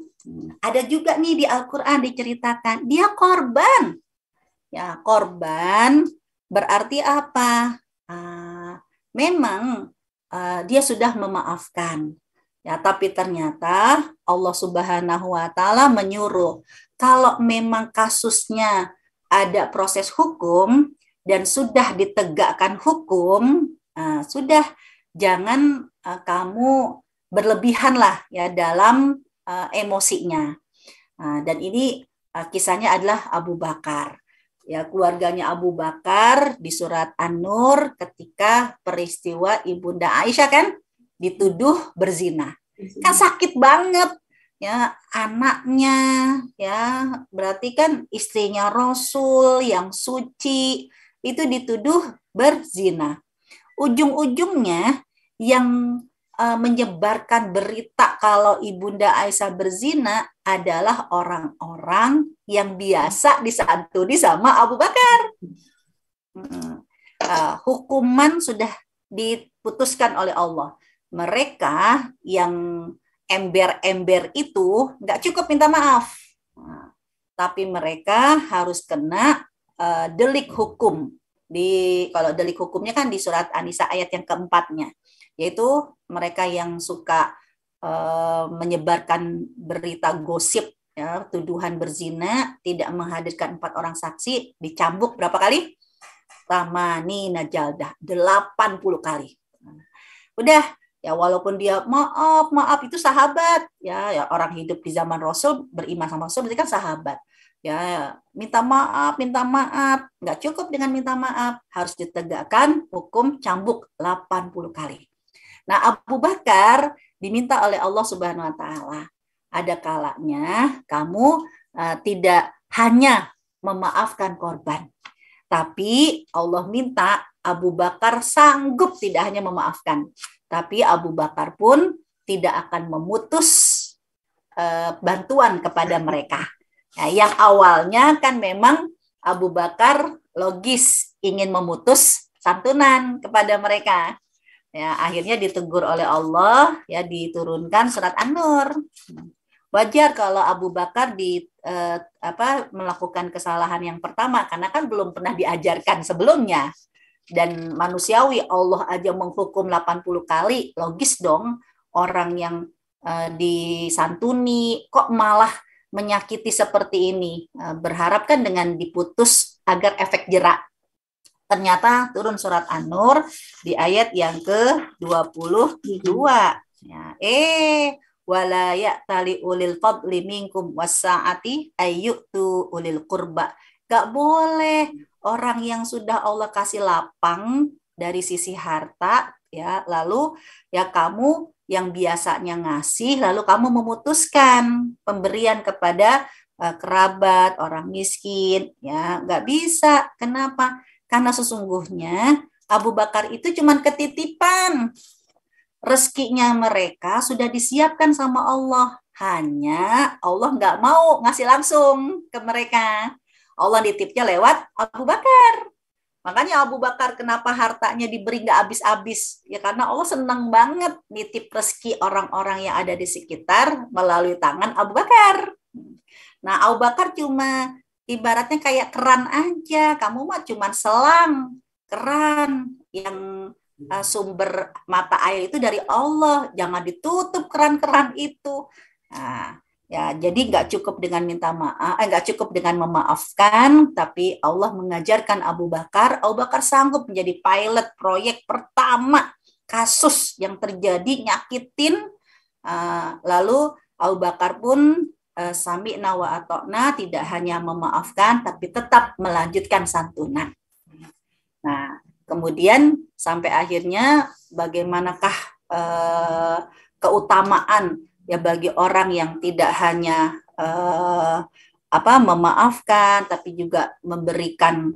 [SPEAKER 2] ada juga nih di Al-Qur'an diceritakan dia korban. Ya, korban berarti apa? Ah, memang ah, dia sudah memaafkan. Ya, tapi ternyata Allah Subhanahu wa taala menyuruh kalau memang kasusnya ada proses hukum dan sudah ditegakkan hukum, uh, sudah jangan uh, kamu berlebihan lah ya dalam uh, emosinya. Uh, dan ini uh, kisahnya adalah Abu Bakar. Ya, keluarganya Abu Bakar di surat An-Nur ketika peristiwa Ibunda Aisyah kan dituduh berzina. Kan sakit banget ya anaknya ya berarti kan istrinya Rasul yang suci itu dituduh berzina. Ujung-ujungnya yang e, menyebarkan berita kalau Ibunda Aisyah berzina adalah orang-orang yang biasa disantuni sama Abu Bakar. Uh, hukuman sudah diputuskan oleh Allah. Mereka yang ember-ember itu nggak cukup minta maaf, nah, tapi mereka harus kena uh, delik hukum di kalau delik hukumnya kan di surat Anisa ayat yang keempatnya, yaitu mereka yang suka uh, menyebarkan berita gosip ya, tuduhan berzina, tidak menghadirkan empat orang saksi, dicambuk berapa kali? Tamani delapan puluh kali. Nah, udah, ya walaupun dia maaf maaf itu sahabat ya, ya orang hidup di zaman Rasul beriman sama Rasul berarti kan sahabat ya minta maaf minta maaf nggak cukup dengan minta maaf harus ditegakkan hukum cambuk 80 kali nah Abu Bakar diminta oleh Allah Subhanahu Wa Taala ada kalanya kamu uh, tidak hanya memaafkan korban tapi Allah minta Abu Bakar sanggup tidak hanya memaafkan tapi Abu Bakar pun tidak akan memutus eh, bantuan kepada mereka. Nah, yang awalnya kan memang Abu Bakar logis ingin memutus santunan kepada mereka. Ya, akhirnya ditegur oleh Allah, ya diturunkan surat An-Nur. Wajar kalau Abu Bakar di eh, apa melakukan kesalahan yang pertama karena kan belum pernah diajarkan sebelumnya dan manusiawi Allah aja menghukum 80 kali logis dong orang yang uh, disantuni kok malah menyakiti seperti ini uh, eh, berharapkan dengan diputus agar efek jerak ternyata turun surat An-Nur di ayat yang ke-22 mm-hmm. ya eh wala tali ulil fadli minkum wasa'ati ayyutu ulil qurba Gak boleh orang yang sudah Allah kasih lapang dari sisi harta ya lalu ya kamu yang biasanya ngasih lalu kamu memutuskan pemberian kepada uh, kerabat orang miskin ya nggak bisa kenapa karena sesungguhnya Abu Bakar itu cuma ketitipan rezekinya mereka sudah disiapkan sama Allah hanya Allah nggak mau ngasih langsung ke mereka Allah nitipnya lewat Abu Bakar. Makanya Abu Bakar kenapa hartanya diberi nggak habis-habis? Ya karena Allah senang banget nitip rezeki orang-orang yang ada di sekitar melalui tangan Abu Bakar. Nah Abu Bakar cuma ibaratnya kayak keran aja. Kamu mah cuma selang, keran yang eh, sumber mata air itu dari Allah. Jangan ditutup keran-keran itu. Nah, Ya, jadi nggak cukup dengan minta maaf, eh, nggak eh, cukup dengan memaafkan, tapi Allah mengajarkan Abu Bakar, Abu Bakar sanggup menjadi pilot proyek pertama kasus yang terjadi nyakitin, uh, lalu Abu Bakar pun uh, eh, sami nawa atokna tidak hanya memaafkan, tapi tetap melanjutkan santunan. Nah, kemudian sampai akhirnya bagaimanakah uh, keutamaan ya bagi orang yang tidak hanya uh, apa memaafkan tapi juga memberikan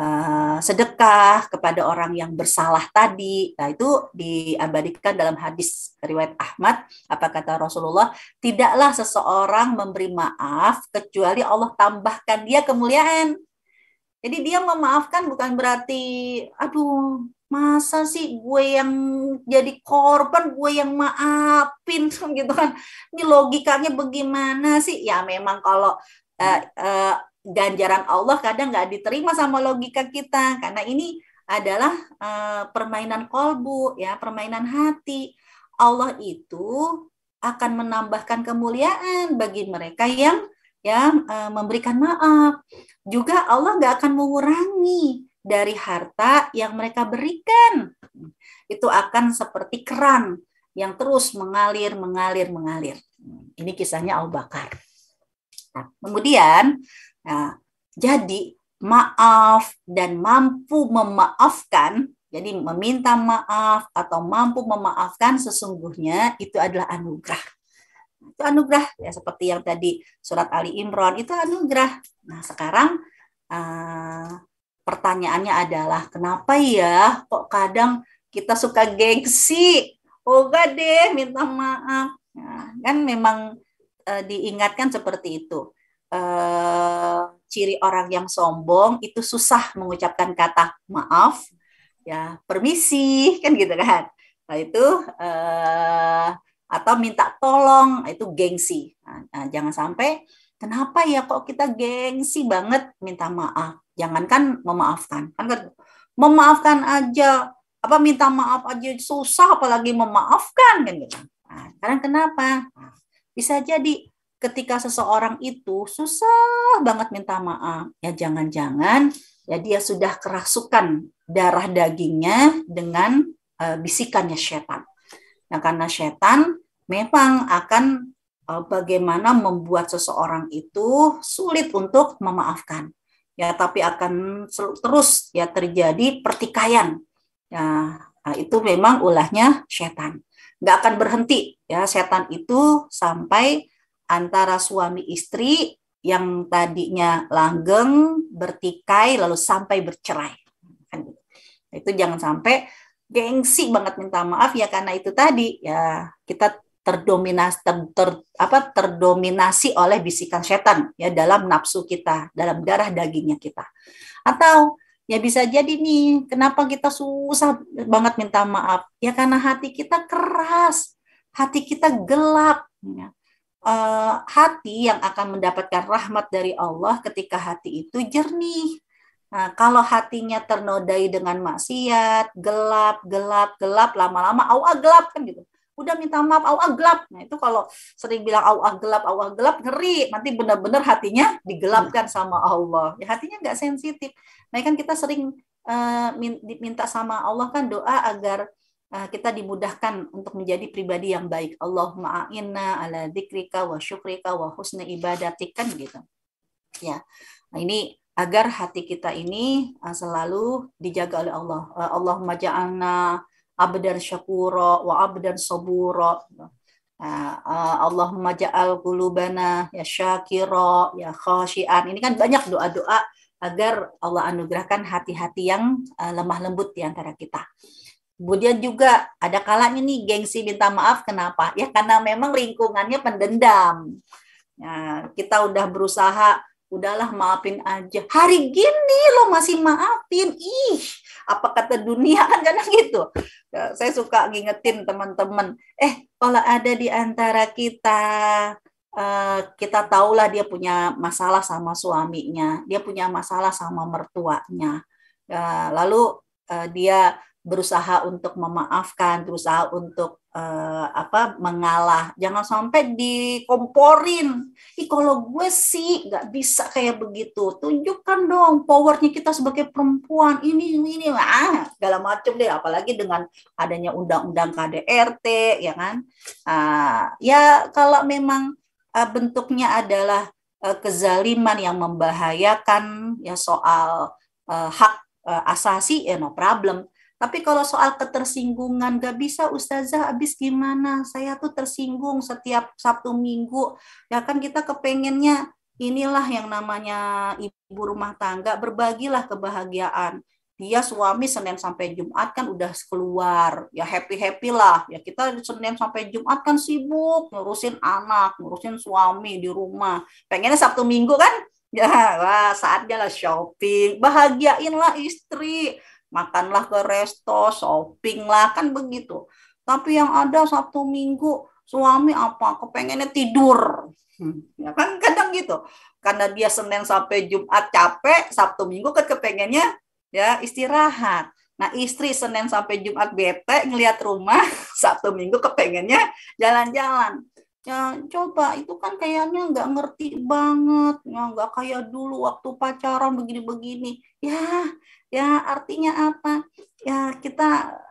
[SPEAKER 2] uh, sedekah kepada orang yang bersalah tadi. Nah, itu diabadikan dalam hadis riwayat Ahmad apa kata Rasulullah, tidaklah seseorang memberi maaf kecuali Allah tambahkan dia kemuliaan. Jadi dia memaafkan bukan berarti aduh masa sih gue yang jadi korban gue yang maafin (laughs) gitu kan ini logikanya bagaimana sih ya memang kalau uh, uh, ganjaran Allah kadang nggak diterima sama logika kita karena ini adalah uh, permainan kolbu ya permainan hati Allah itu akan menambahkan kemuliaan bagi mereka yang ya uh, memberikan maaf juga Allah nggak akan mengurangi dari harta yang mereka berikan. Itu akan seperti keran yang terus mengalir, mengalir, mengalir. Ini kisahnya Abu Bakar. Nah, kemudian, nah, jadi maaf dan mampu memaafkan, jadi meminta maaf atau mampu memaafkan sesungguhnya itu adalah anugerah. Itu anugerah ya seperti yang tadi surat Ali Imran itu anugerah. Nah, sekarang uh, pertanyaannya adalah kenapa ya kok kadang kita suka gengsi oga deh minta maaf nah, kan memang e, diingatkan seperti itu e, ciri orang yang sombong itu susah mengucapkan kata maaf ya permisi kan gitu kan nah itu e, atau minta tolong nah, itu gengsi nah, nah, jangan sampai kenapa ya kok kita gengsi banget minta maaf jangankan memaafkan kan memaafkan aja apa minta maaf aja susah apalagi memaafkan kan gitu nah, karena kenapa nah, bisa jadi ketika seseorang itu susah banget minta maaf ya jangan-jangan ya dia sudah kerasukan darah dagingnya dengan uh, bisikannya setan. Nah karena setan memang akan uh, bagaimana membuat seseorang itu sulit untuk memaafkan ya tapi akan terus ya terjadi pertikaian ya nah, itu memang ulahnya setan nggak akan berhenti ya setan itu sampai antara suami istri yang tadinya langgeng bertikai lalu sampai bercerai kan gitu. nah, itu jangan sampai gengsi banget minta maaf ya karena itu tadi ya kita terdominasi ter, ter, apa terdominasi oleh bisikan setan ya dalam nafsu kita, dalam darah dagingnya kita. Atau ya bisa jadi nih kenapa kita susah banget minta maaf ya karena hati kita keras hati kita gelap ya. e, hati yang akan mendapatkan rahmat dari Allah ketika hati itu jernih nah kalau hatinya ternodai dengan maksiat gelap gelap gelap lama-lama awal gelap kan gitu udah minta maaf au ah, gelap. Nah, itu kalau sering bilang au ah, gelap, au ah, gelap ngeri. Nanti benar-benar hatinya digelapkan sama Allah. Ya hatinya nggak sensitif. Nah, kan kita sering uh, eh, minta sama Allah kan doa agar uh, kita dimudahkan untuk menjadi pribadi yang baik. Allah ma'ainna ala dikrika wa syukrika wa husna ibadatik kan gitu. Ya. Nah, ini agar hati kita ini uh, selalu dijaga oleh Allah. Uh, Allah majalna abdan syakuro wa abdan soburo. Nah, eh, Allahumma ja'al qulubana ya syakiro ya khosyian. Ini kan banyak doa-doa agar Allah anugerahkan hati-hati yang eh, lemah lembut di antara kita. Kemudian juga ada kalanya nih gengsi minta maaf kenapa? Ya karena memang lingkungannya pendendam. Nah, kita udah berusaha, udahlah maafin aja. Hari gini lo masih maafin. Ih, apa kata dunia kan kadang gitu. Ya, saya suka ngingetin teman-teman, eh kalau ada di antara kita eh, kita tahulah dia punya masalah sama suaminya, dia punya masalah sama mertuanya. Ya, lalu eh, dia berusaha untuk memaafkan, berusaha untuk uh, apa mengalah jangan sampai dikomporin ih kalau gue sih nggak bisa kayak begitu tunjukkan dong powernya kita sebagai perempuan ini ini ah segala macam deh apalagi dengan adanya undang-undang KDRT ya kan uh, ya kalau memang uh, bentuknya adalah uh, kezaliman yang membahayakan ya soal uh, hak uh, asasi ya no problem tapi kalau soal ketersinggungan, gak bisa ustazah habis gimana? Saya tuh tersinggung setiap Sabtu Minggu. Ya kan kita kepengennya inilah yang namanya ibu rumah tangga, berbagilah kebahagiaan. Dia suami Senin sampai Jumat kan udah keluar, ya happy-happy lah. Ya kita Senin sampai Jumat kan sibuk ngurusin anak, ngurusin suami di rumah. Pengennya Sabtu Minggu kan? Ya, wah, saatnya lah shopping. Bahagiainlah istri makanlah ke resto, shopping lah, kan begitu. Tapi yang ada Sabtu Minggu suami apa kepengennya tidur. Hmm. Ya kan kadang gitu. Karena dia Senin sampai Jumat capek, Sabtu Minggu kan kepengennya ya istirahat. Nah, istri Senin sampai Jumat bete ngelihat rumah, (laughs) Sabtu Minggu kepengennya jalan-jalan. Ya, coba itu kan kayaknya nggak ngerti banget, ya, nggak kayak dulu waktu pacaran begini-begini. Ya, Ya, artinya apa? Ya, kita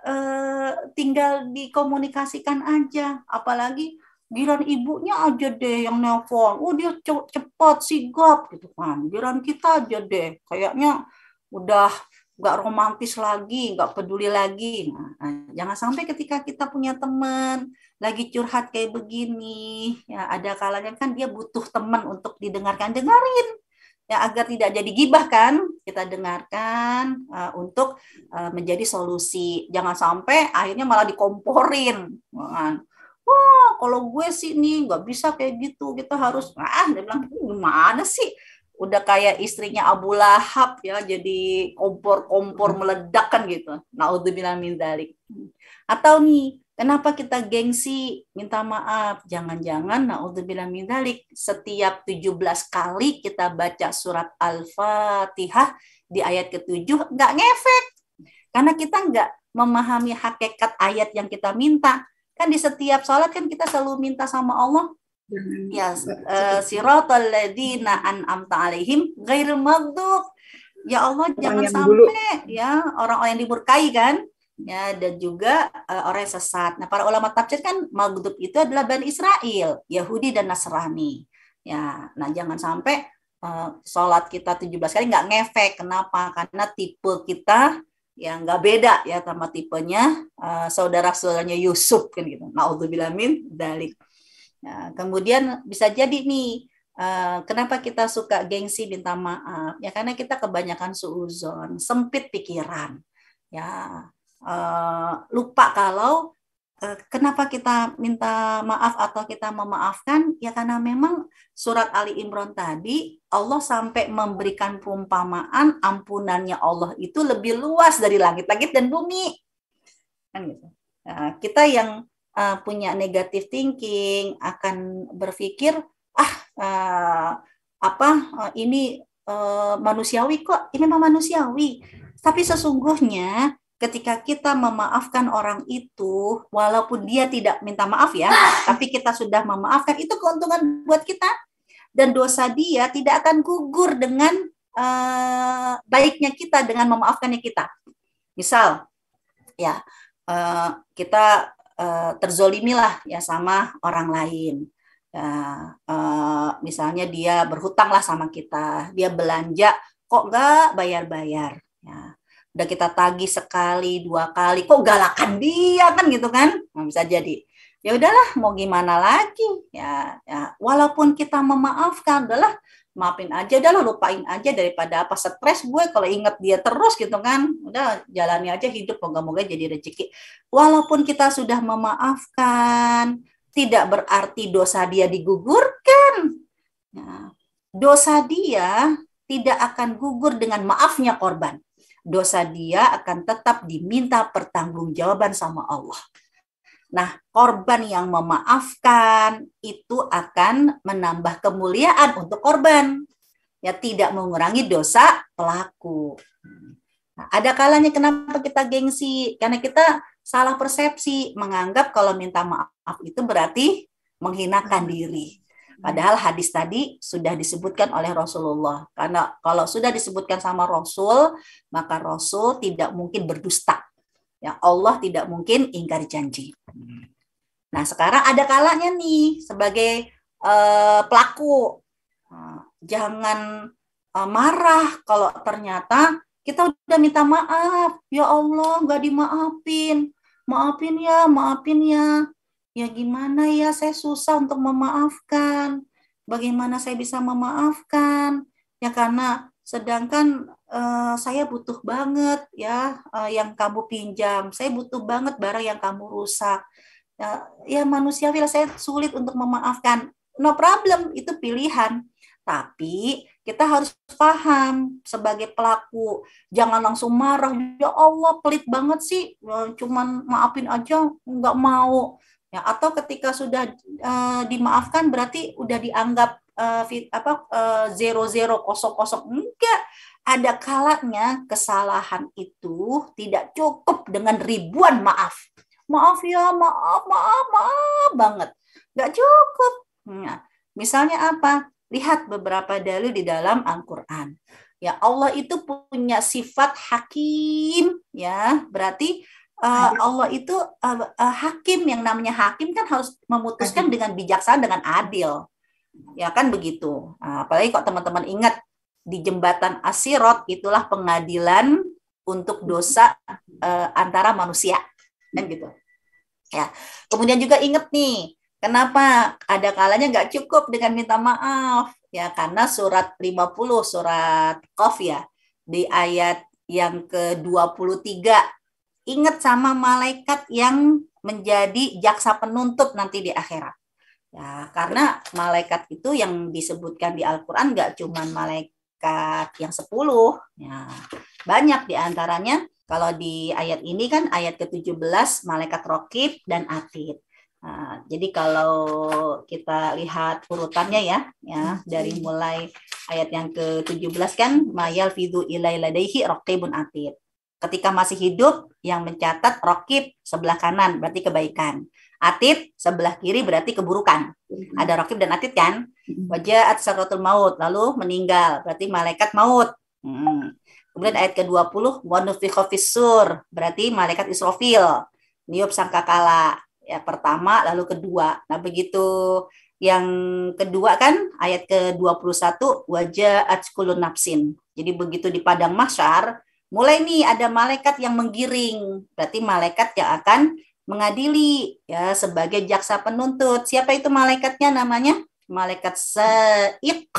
[SPEAKER 2] eh, tinggal dikomunikasikan aja. Apalagi giran ibunya aja deh yang nelpon. Oh, dia cepat sigap gitu kan. Giran kita aja deh. Kayaknya udah nggak romantis lagi, nggak peduli lagi. Nah, jangan sampai ketika kita punya teman lagi curhat kayak begini, ya ada kalanya kan dia butuh teman untuk didengarkan, dengarin, ya agar tidak jadi gibah kan kita dengarkan uh, untuk uh, menjadi solusi jangan sampai akhirnya malah dikomporin kan wah kalau gue sih nih nggak bisa kayak gitu kita harus ah dia bilang hmm, gimana sih udah kayak istrinya Abu Lahab ya jadi kompor-kompor meledak kan gitu. Naudzubillah min dalik. Atau nih Kenapa kita gengsi? Minta maaf. Jangan-jangan naudzubillah min dalik. Setiap 17 kali kita baca surat Al-Fatihah di ayat ke-7 nggak ngefek. Karena kita nggak memahami hakikat ayat yang kita minta. Kan di setiap sholat kan kita selalu minta sama Allah. Ya, sirotul eh, siratal ladina an'amta alaihim ghairul maghdub. Ya Allah, jangan sampai ya orang-orang yang dimurkai kan ya dan juga uh, orang yang sesat. Nah, para ulama tafsir kan maghdub itu adalah Bani Israel, Yahudi dan Nasrani. Ya, nah jangan sampai uh, sholat kita 17 kali nggak ngefek. Kenapa? Karena tipe kita yang nggak beda ya sama tipenya uh, saudara-saudaranya Yusuf kan gitu. Naudzubillah min dalik. Nah, kemudian bisa jadi nih kenapa kita suka gengsi minta maaf? Ya karena kita kebanyakan suuzon, sempit pikiran. Ya, Eh, lupa kalau eh, Kenapa kita minta maaf atau kita memaafkan? Ya karena memang surat Ali Imran tadi Allah sampai memberikan perumpamaan ampunannya Allah itu lebih luas dari langit-langit dan bumi. Kan gitu. Nah, kita yang uh, punya negatif thinking akan berpikir ah uh, apa uh, ini uh, manusiawi kok ini memang manusiawi tapi sesungguhnya ketika kita memaafkan orang itu, walaupun dia tidak minta maaf ya, (laughs) tapi kita sudah memaafkan, itu keuntungan buat kita. Dan dosa dia tidak akan gugur dengan uh, baiknya kita dengan memaafkannya kita. Misal, ya uh, kita uh, terzolimi lah ya sama orang lain. Ya, uh, misalnya dia berhutang lah sama kita, dia belanja kok nggak bayar-bayar udah kita tagih sekali dua kali kok galakan dia kan gitu kan nggak bisa jadi ya udahlah mau gimana lagi ya, ya walaupun kita memaafkan adalah maafin aja adalah lupain aja daripada apa stres gue kalau inget dia terus gitu kan udah jalani aja hidup moga-moga jadi rezeki walaupun kita sudah memaafkan tidak berarti dosa dia digugurkan nah, dosa dia tidak akan gugur dengan maafnya korban dosa dia akan tetap diminta pertanggungjawaban sama Allah. Nah, korban yang memaafkan itu akan menambah kemuliaan untuk korban. Ya tidak mengurangi dosa pelaku. Nah, ada kalanya kenapa kita gengsi? Karena kita salah persepsi, menganggap kalau minta maaf itu berarti menghinakan hmm. diri. Padahal hmm. hadis tadi sudah disebutkan oleh Rasulullah. Karena kalau sudah disebutkan sama Rasul, maka Rasul tidak mungkin berdusta. Ya Allah tidak mungkin ingkar janji. Hmm. Nah sekarang ada kalanya nih sebagai uh, pelaku nah, jangan uh, marah kalau ternyata kita udah minta maaf ya Allah nggak dimaafin maafin ya maafin ya ya gimana ya saya susah untuk memaafkan. Bagaimana saya bisa memaafkan? Ya karena sedangkan uh, saya butuh banget ya uh, yang kamu pinjam. Saya butuh banget barang yang kamu rusak. Ya, ya manusiawi saya sulit untuk memaafkan. No problem, itu pilihan. Tapi kita harus paham sebagai pelaku jangan langsung marah ya Allah pelit banget sih eh, cuman maafin aja nggak mau ya atau ketika sudah uh, dimaafkan berarti udah dianggap uh, fit, apa eh, zero zero kosong kosong enggak ada kalanya kesalahan itu tidak cukup dengan ribuan maaf maaf ya maaf maaf maaf banget nggak cukup nah, misalnya apa lihat beberapa dalil di dalam Al-Quran ya Allah itu punya sifat hakim ya berarti uh, Allah itu uh, uh, hakim yang namanya hakim kan harus memutuskan dengan bijaksana dengan adil ya kan begitu nah, apalagi kok teman-teman ingat di jembatan Asirot itulah pengadilan untuk dosa uh, antara manusia dan gitu ya kemudian juga ingat nih kenapa ada kalanya nggak cukup dengan minta maaf ya karena surat 50 surat Qaf ya di ayat yang ke-23 ingat sama malaikat yang menjadi jaksa penuntut nanti di akhirat. Ya, karena malaikat itu yang disebutkan di Al-Quran nggak cuma malaikat yang sepuluh ya, banyak di antaranya. Kalau di ayat ini kan ayat ke-17 malaikat rokib dan atid. Nah, jadi kalau kita lihat urutannya ya, ya dari mulai ayat yang ke-17 kan mayal fidu ilai ladaihi rokibun atid ketika masih hidup yang mencatat rokib sebelah kanan berarti kebaikan. Atit sebelah kiri berarti keburukan. Mm-hmm. Ada rokib dan atit kan? Mm-hmm. Wajah at maut lalu meninggal berarti malaikat maut. Hmm. Kemudian ayat ke-20 puluh nufikha berarti malaikat isrofil. Niup sangkakala ya pertama lalu kedua. Nah begitu yang kedua kan ayat ke-21 wajah at nafsin. Jadi begitu di padang mahsyar mulai nih ada malaikat yang menggiring, berarti malaikat yang akan mengadili ya sebagai jaksa penuntut. Siapa itu malaikatnya namanya? Malaikat Saiq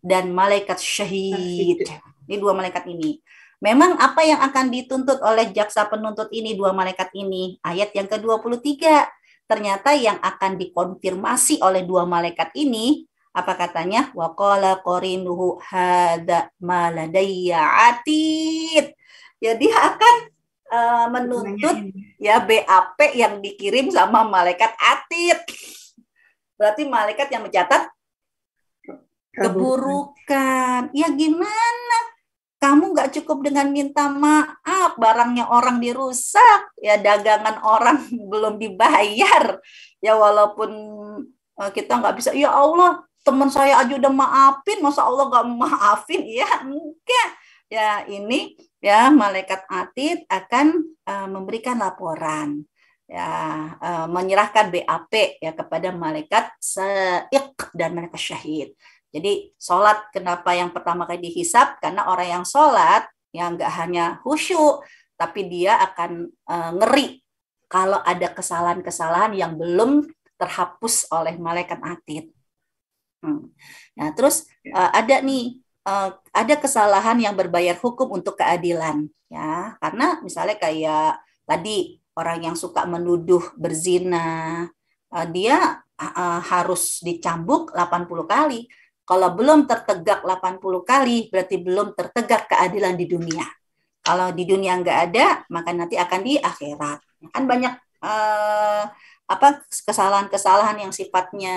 [SPEAKER 2] dan malaikat Syahid. Ini dua malaikat ini. Memang apa yang akan dituntut oleh jaksa penuntut ini dua malaikat ini? Ayat yang ke-23. Ternyata yang akan dikonfirmasi oleh dua malaikat ini apa katanya waqala korinuhu hada maladaya atid jadi akan uh, menuntut ya BAP yang dikirim sama malaikat atid berarti malaikat yang mencatat keburukan ya gimana kamu nggak cukup dengan minta maaf barangnya orang dirusak ya dagangan orang (laughs) belum dibayar ya walaupun eh, kita nggak bisa ya Allah teman saya aja udah maafin masa Allah gak maafin ya enggak ya ini ya malaikat atid akan uh, memberikan laporan ya uh, menyerahkan BAP ya kepada malaikat seik dan malaikat syahid jadi sholat kenapa yang pertama kali dihisap karena orang yang sholat yang nggak hanya khusyuk tapi dia akan uh, ngeri kalau ada kesalahan-kesalahan yang belum terhapus oleh malaikat atid Hmm. Nah, terus uh, ada nih uh, ada kesalahan yang berbayar hukum untuk keadilan ya. Karena misalnya kayak tadi orang yang suka menuduh berzina, uh, dia uh, harus dicambuk 80 kali. Kalau belum tertegak 80 kali, berarti belum tertegak keadilan di dunia. Kalau di dunia nggak ada, maka nanti akan di akhirat. Kan banyak eh, apa kesalahan-kesalahan yang sifatnya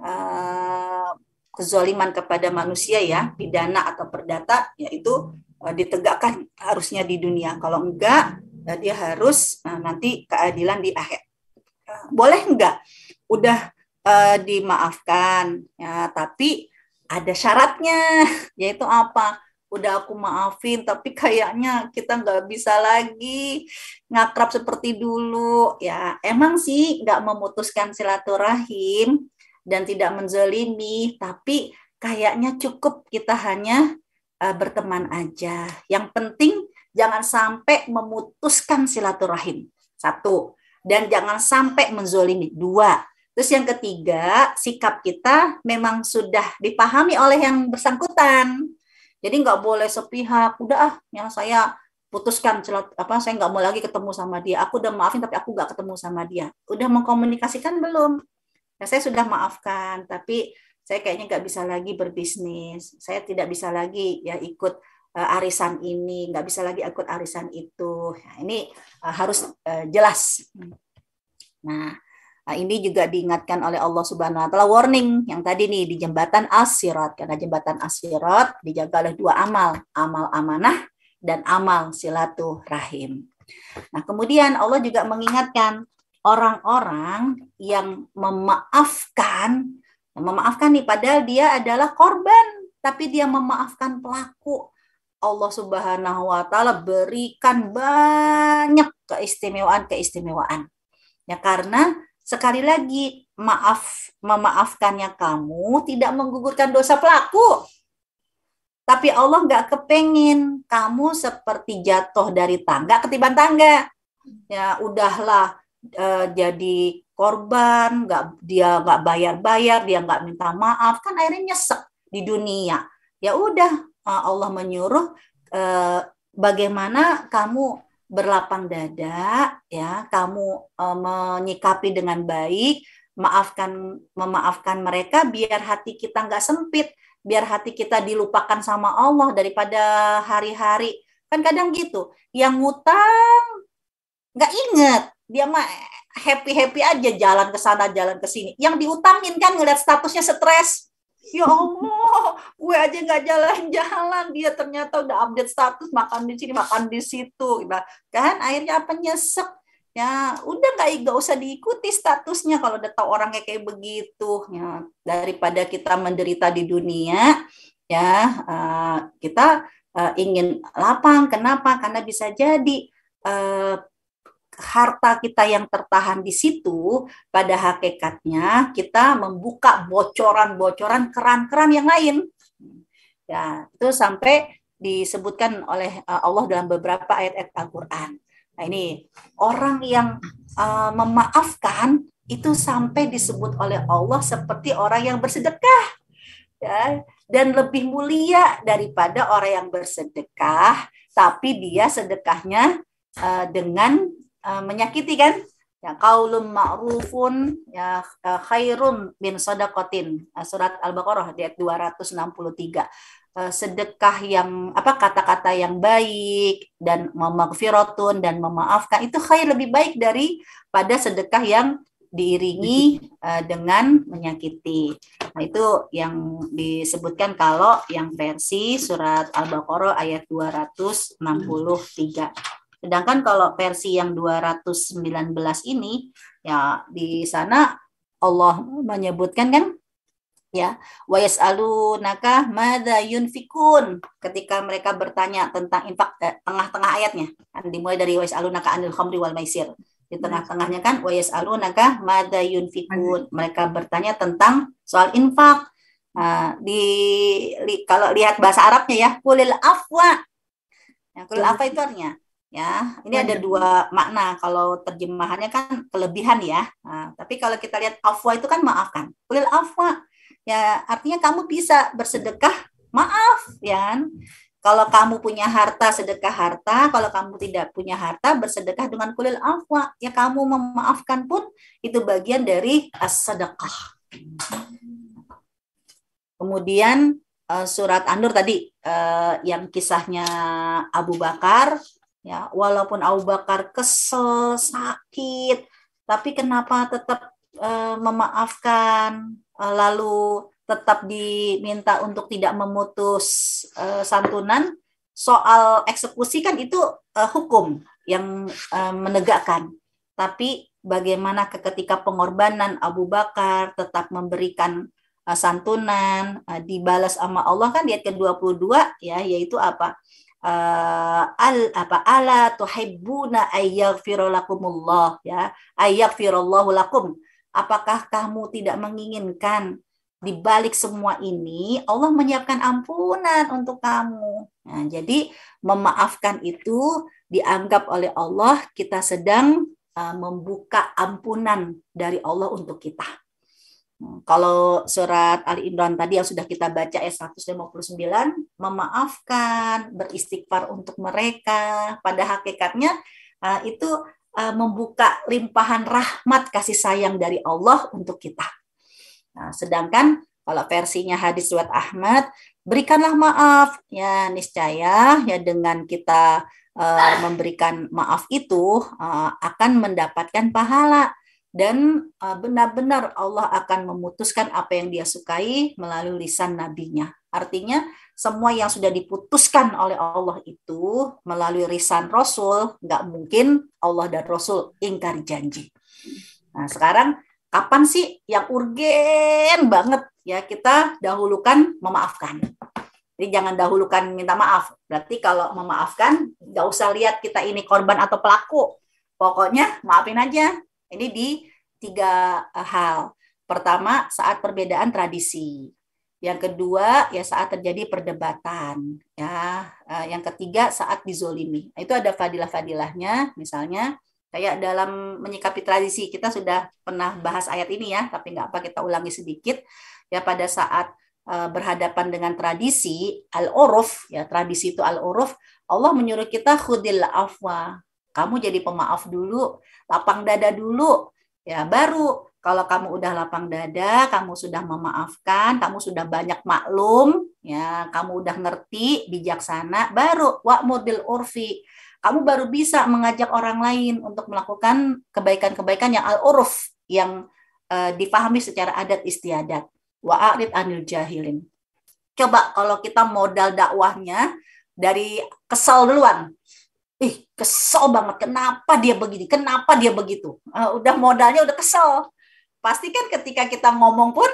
[SPEAKER 2] Eh, kezoliman kepada manusia ya pidana atau perdata yaitu eh, ditegakkan harusnya di dunia kalau enggak eh, dia harus nanti keadilan di akhir boleh enggak udah uh, dimaafkan ya tapi ada syaratnya (laughs) yaitu apa udah aku maafin tapi kayaknya kita nggak bisa lagi ngakrab seperti dulu ya emang sih nggak memutuskan silaturahim dan tidak menzolimi, tapi kayaknya cukup kita hanya uh, berteman aja. Yang penting jangan sampai memutuskan silaturahim. Satu. Dan jangan sampai menzolimi. Dua. Terus yang ketiga, sikap kita memang sudah dipahami oleh yang bersangkutan. Jadi nggak boleh sepihak. Udah ah, yang saya putuskan celot apa saya nggak mau lagi ketemu sama dia. Aku udah maafin tapi aku nggak ketemu sama dia. Udah mengkomunikasikan belum? nah saya sudah maafkan tapi saya kayaknya nggak bisa lagi berbisnis saya tidak bisa lagi ya ikut uh, arisan ini nggak bisa lagi ikut arisan itu nah, ini uh, harus uh, jelas nah ini juga diingatkan oleh Allah Subhanahu wa taala warning yang tadi nih di jembatan asyirat karena jembatan asyirat dijaga oleh dua amal, amal amanah dan amal silaturahim. Nah, kemudian Allah juga mengingatkan orang-orang yang memaafkan, memaafkan nih padahal dia adalah korban, tapi dia memaafkan pelaku. Allah Subhanahu wa taala berikan banyak keistimewaan-keistimewaan. Ya karena sekali lagi maaf memaafkannya kamu tidak menggugurkan dosa pelaku. Tapi Allah nggak kepengin kamu seperti jatuh dari tangga ketiban tangga. Ya udahlah uh, jadi korban, nggak dia nggak bayar-bayar, dia nggak minta maaf, kan akhirnya nyesek di dunia. Ya udah uh, Allah menyuruh uh, bagaimana kamu berlapang dada, ya kamu uh, menyikapi dengan baik, maafkan memaafkan mereka biar hati kita nggak sempit, biar hati kita dilupakan sama Allah daripada hari-hari kan kadang gitu yang ngutang nggak inget dia mah happy happy aja jalan ke sana jalan ke sini yang diutangin kan ngeliat statusnya stres ya allah gue aja nggak jalan-jalan dia ternyata udah update status makan di sini makan di situ kan akhirnya apa nyesek ya udah nggak nggak usah diikuti statusnya kalau udah tahu orang kayak kayak begitu ya daripada kita menderita di dunia ya uh, kita uh, ingin lapang kenapa karena bisa jadi uh, harta kita yang tertahan di situ, pada hakikatnya kita membuka bocoran-bocoran keran-keran yang lain. Ya, itu sampai disebutkan oleh eh, Allah dalam beberapa ayat-ayat Al-Qur'an. Nah, ini orang yang uh, memaafkan itu sampai disebut oleh Allah seperti orang yang bersedekah. Ya, dan lebih mulia daripada orang yang bersedekah, tapi dia sedekahnya uh, dengan Eh, menyakiti kan? Ya kaulum ma'rufun ya eh, khairum bin sodakotin eh, surat Al-Baqarah ayat 263. sedekah yang apa kata-kata yang baik dan memakfiratun dan memaafkan itu khair lebih baik dari pada sedekah yang diiringi dengan menyakiti. Nah, itu yang disebutkan kalau yang versi surat Al-Baqarah ayat 263. Sedangkan kalau versi yang 219 ini ya di sana Allah menyebutkan kan ya wa yasalunaka madza yunfikun ketika mereka bertanya tentang infak eh, tengah-tengah ayatnya kan dimulai dari wa yasalunaka anil khamri wal maisir di tengah-tengahnya kan wa yasalunaka madza yunfikun mereka bertanya tentang soal infak nah, di li, kalau lihat bahasa Arabnya ya kulil afwa ya, nah, kulil afwa itu artinya ya ini ada dua makna kalau terjemahannya kan kelebihan ya nah, tapi kalau kita lihat afwa itu kan maafkan ulil afwa ya artinya kamu bisa bersedekah maaf ya kan? kalau kamu punya harta sedekah harta kalau kamu tidak punya harta bersedekah dengan kulil afwa ya kamu memaafkan pun itu bagian dari as-sedekah kemudian eh, surat an tadi eh, yang kisahnya Abu Bakar ya walaupun Abu Bakar kesel sakit tapi kenapa tetap uh, memaafkan uh, lalu tetap diminta untuk tidak memutus uh, santunan soal eksekusi kan itu uh, hukum yang uh, menegakkan tapi bagaimana ketika pengorbanan Abu Bakar tetap memberikan santunan dibalas sama Allah kan di ayat ke-22 ya yaitu apa uh, al apa ala tuhibbuna ayyaghfira lakumullah ya ayyaghfirallahu lakum apakah kamu tidak menginginkan di balik semua ini Allah menyiapkan ampunan untuk kamu nah, jadi memaafkan itu dianggap oleh Allah kita sedang uh, membuka ampunan dari Allah untuk kita kalau surat Ali Imran tadi yang sudah kita baca ayat 159, memaafkan, beristighfar untuk mereka, pada hakikatnya eh, itu eh, membuka limpahan rahmat kasih sayang dari Allah untuk kita. Nah, sedangkan kalau versinya hadis riwayat Ahmad, berikanlah maaf ya niscaya ya dengan kita uh, memberikan maaf itu uh, akan mendapatkan pahala dan uh, benar-benar Allah akan memutuskan apa yang dia sukai melalui lisan nabinya. Artinya semua yang sudah diputuskan oleh Allah itu melalui lisan Rasul, nggak mungkin Allah dan Rasul ingkar janji. Nah sekarang kapan sih yang urgen banget ya kita dahulukan memaafkan. Jadi jangan dahulukan minta maaf. Berarti kalau memaafkan, nggak usah lihat kita ini korban atau pelaku. Pokoknya maafin aja ini di tiga eh, hal. Pertama, saat perbedaan tradisi. Yang kedua, ya saat terjadi perdebatan, ya. Eh, yang ketiga, saat dizolimi. Nah, itu ada fadilah-fadilahnya, misalnya kayak dalam menyikapi tradisi kita sudah pernah bahas ayat ini ya, tapi nggak apa kita ulangi sedikit. Ya pada saat eh, berhadapan dengan tradisi al-uruf, ya tradisi itu al-uruf, Allah menyuruh kita khudil afwa, kamu jadi pemaaf dulu, lapang dada dulu, ya baru kalau kamu udah lapang dada, kamu sudah memaafkan, kamu sudah banyak maklum, ya, kamu udah ngerti, bijaksana, baru wa model urfi. Kamu baru bisa mengajak orang lain untuk melakukan kebaikan-kebaikan yang al-uruf, yang uh, dipahami secara adat istiadat. Wa arid anil jahilin. Coba kalau kita modal dakwahnya dari kesal duluan, ih kesel banget kenapa dia begini kenapa dia begitu uh, udah modalnya udah kesel pasti kan ketika kita ngomong pun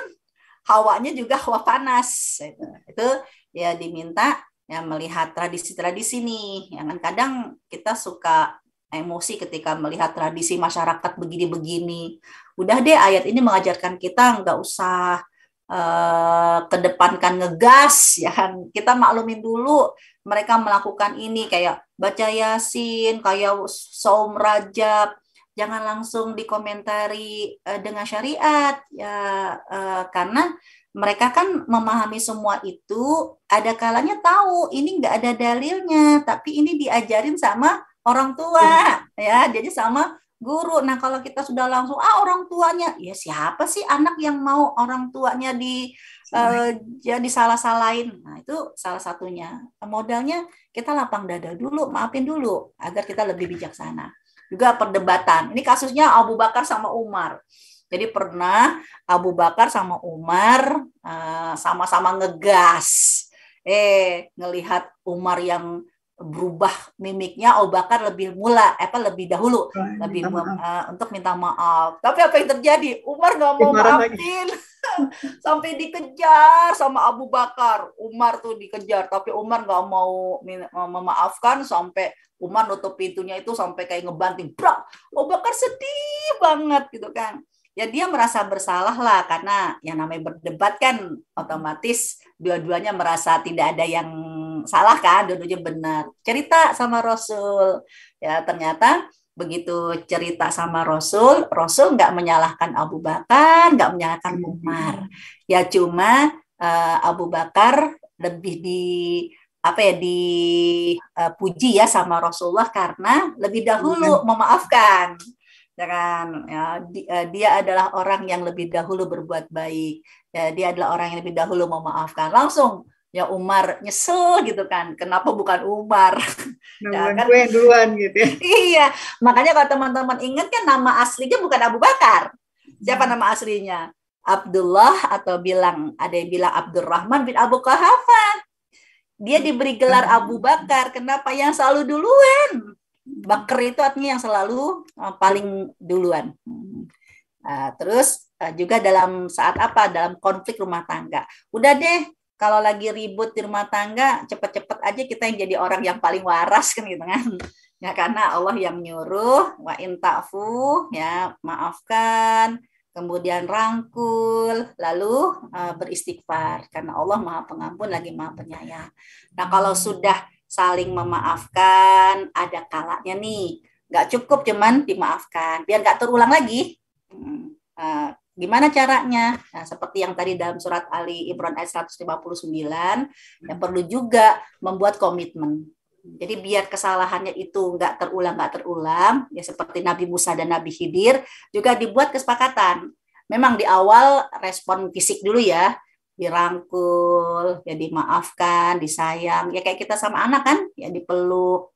[SPEAKER 2] hawanya juga hawa panas itu, itu ya diminta ya melihat tradisi-tradisi nih yang kan kadang kita suka emosi ketika melihat tradisi masyarakat begini-begini udah deh ayat ini mengajarkan kita nggak usah Uh, kedepankan ngegas ya kan, kita maklumin dulu mereka melakukan ini kayak baca Yasin, kayak saum Rajab, jangan langsung dikomentari uh, dengan syariat ya uh, karena mereka kan memahami semua itu ada kalanya tahu ini nggak ada dalilnya tapi ini diajarin sama orang tua ya jadi sama guru. Nah, kalau kita sudah langsung ah orang tuanya, ya siapa sih anak yang mau orang tuanya di uh, eh, jadi salah-salahin? Nah, itu salah satunya. Modalnya kita lapang dada dulu, maafin dulu agar kita lebih bijaksana. Juga perdebatan. Ini kasusnya Abu Bakar sama Umar. Jadi pernah Abu Bakar sama Umar eh, sama-sama uh, sama -sama ngegas. Eh, ngelihat Umar yang berubah mimiknya oh bahkan lebih mula apa lebih dahulu oh, iya, lebih minta Uh, untuk minta maaf. Tapi apa yang terjadi? Umar nggak mau maafin. (laughs) Sampai dikejar sama Abu Bakar. Umar tuh dikejar, tapi Umar nggak mau memaafkan sampai Umar nutup pintunya itu sampai kayak ngebanting. bro Abu Bakar sedih banget gitu kan. Ya dia merasa bersalah lah karena yang namanya berdebat kan otomatis dua-duanya merasa tidak ada yang salah kan dua-duanya benar cerita sama Rasul ya ternyata begitu cerita sama Rasul Rasul nggak menyalahkan Abu Bakar nggak menyalahkan hmm. Umar ya cuma uh, Abu Bakar lebih di apa ya dipuji eh, uh, ya sama Rasulullah karena lebih dahulu iya. memaafkan ya kan ya, di, uh, dia adalah orang yang lebih dahulu berbuat baik ya, dia adalah orang yang lebih dahulu memaafkan langsung ya Umar nyesel gitu kan kenapa bukan Umar (laughs) nah, kan? gue yang duluan gitu ya. iya makanya kalau teman-teman ingat kan nama aslinya bukan Abu Bakar siapa hmm. nama aslinya Abdullah atau bilang ada yang bilang Abdurrahman bin Abu Qahafa dia diberi gelar hmm. Abu Bakar kenapa yang selalu duluan Bakar itu artinya yang selalu eh, paling duluan uh, terus eh, juga dalam saat apa dalam konflik rumah tangga udah deh kalau lagi ribut di rumah tangga cepet-cepet aja kita yang jadi orang yang paling waras kan gitu kan ya karena Allah yang nyuruh wa intafu ya maafkan kemudian rangkul lalu uh, beristighfar karena Allah maha pengampun lagi maha penyayang nah kalau sudah saling memaafkan ada kalanya nih nggak cukup cuman dimaafkan biar nggak terulang lagi hmm, uh, Gimana caranya? Nah, seperti yang tadi dalam surat Ali Imran ayat 159, yang perlu juga membuat komitmen. Jadi biar kesalahannya itu nggak terulang nggak terulang, ya seperti Nabi Musa dan Nabi Khidir juga dibuat kesepakatan. Memang di awal respon fisik dulu ya, dirangkul, ya dimaafkan, disayang, ya kayak kita sama anak kan, ya dipeluk,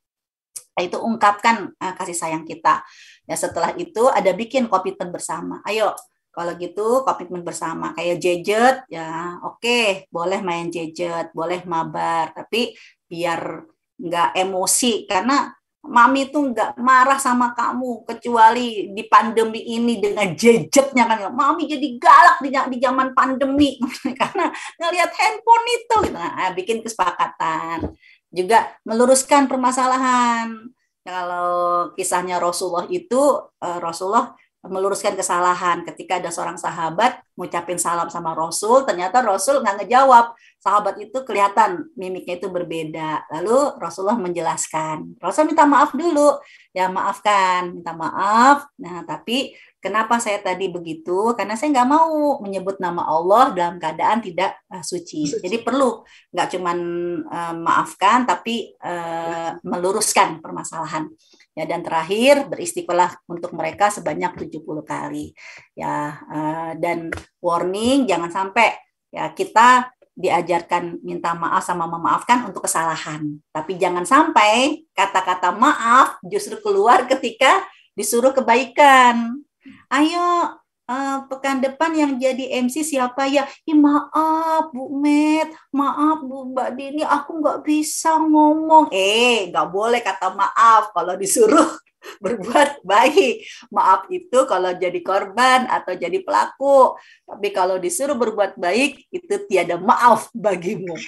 [SPEAKER 2] nah, itu ungkapkan eh, kasih sayang kita. Ya setelah itu ada bikin komitmen bersama. Ayo kalau gitu komitmen bersama kayak jejet ya oke okay, boleh main jejet, boleh mabar tapi biar nggak emosi karena mami tuh nggak marah sama kamu kecuali di pandemi ini dengan jejetnya kan mami jadi galak di, di zaman pandemi (laughs) karena ngelihat handphone itu gitu. nah, bikin kesepakatan juga meluruskan permasalahan kalau kisahnya Rasulullah itu eh, Rasulullah meluruskan kesalahan. Ketika ada seorang sahabat ngucapin salam sama Rasul, ternyata Rasul nggak ngejawab. Sahabat itu kelihatan mimiknya itu berbeda. Lalu Rasulullah menjelaskan. Rasul minta maaf dulu. Ya maafkan, minta maaf. Nah, tapi kenapa saya tadi begitu? Karena saya nggak mau menyebut nama Allah dalam keadaan tidak uh, suci. suci. Jadi perlu nggak cuman uh, maafkan, tapi uh, meluruskan permasalahan. Ya dan terakhir beristiqolah untuk mereka sebanyak 70 kali. Ya eh, dan warning jangan sampai ya kita diajarkan minta maaf sama memaafkan untuk kesalahan. Tapi jangan sampai kata-kata maaf justru keluar ketika disuruh kebaikan. Ayo Eh, pekan depan yang jadi MC siapa ya? Ih, maaf Bu Met, maaf Bu Mbak Dini, aku nggak bisa ngomong. Eh, nggak boleh kata maaf kalau disuruh (laughs) berbuat baik. Maaf itu kalau jadi korban atau jadi pelaku. Tapi kalau disuruh berbuat baik, itu tiada maaf bagimu.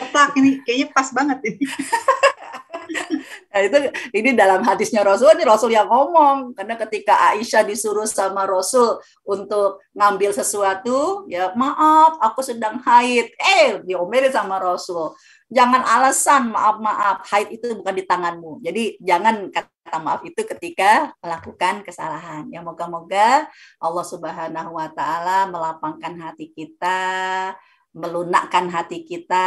[SPEAKER 2] Otak ini kayaknya pas banget ini. (laughs) Nah, itu ini dalam hadisnya Rasul ini Rasul yang ngomong karena ketika Aisyah disuruh sama Rasul untuk ngambil sesuatu ya maaf aku sedang haid eh diomeli sama Rasul jangan alasan maaf maaf haid itu bukan di tanganmu jadi jangan kata maaf itu ketika melakukan kesalahan ya moga-moga Allah Subhanahu Wa Taala melapangkan hati kita melunakkan hati kita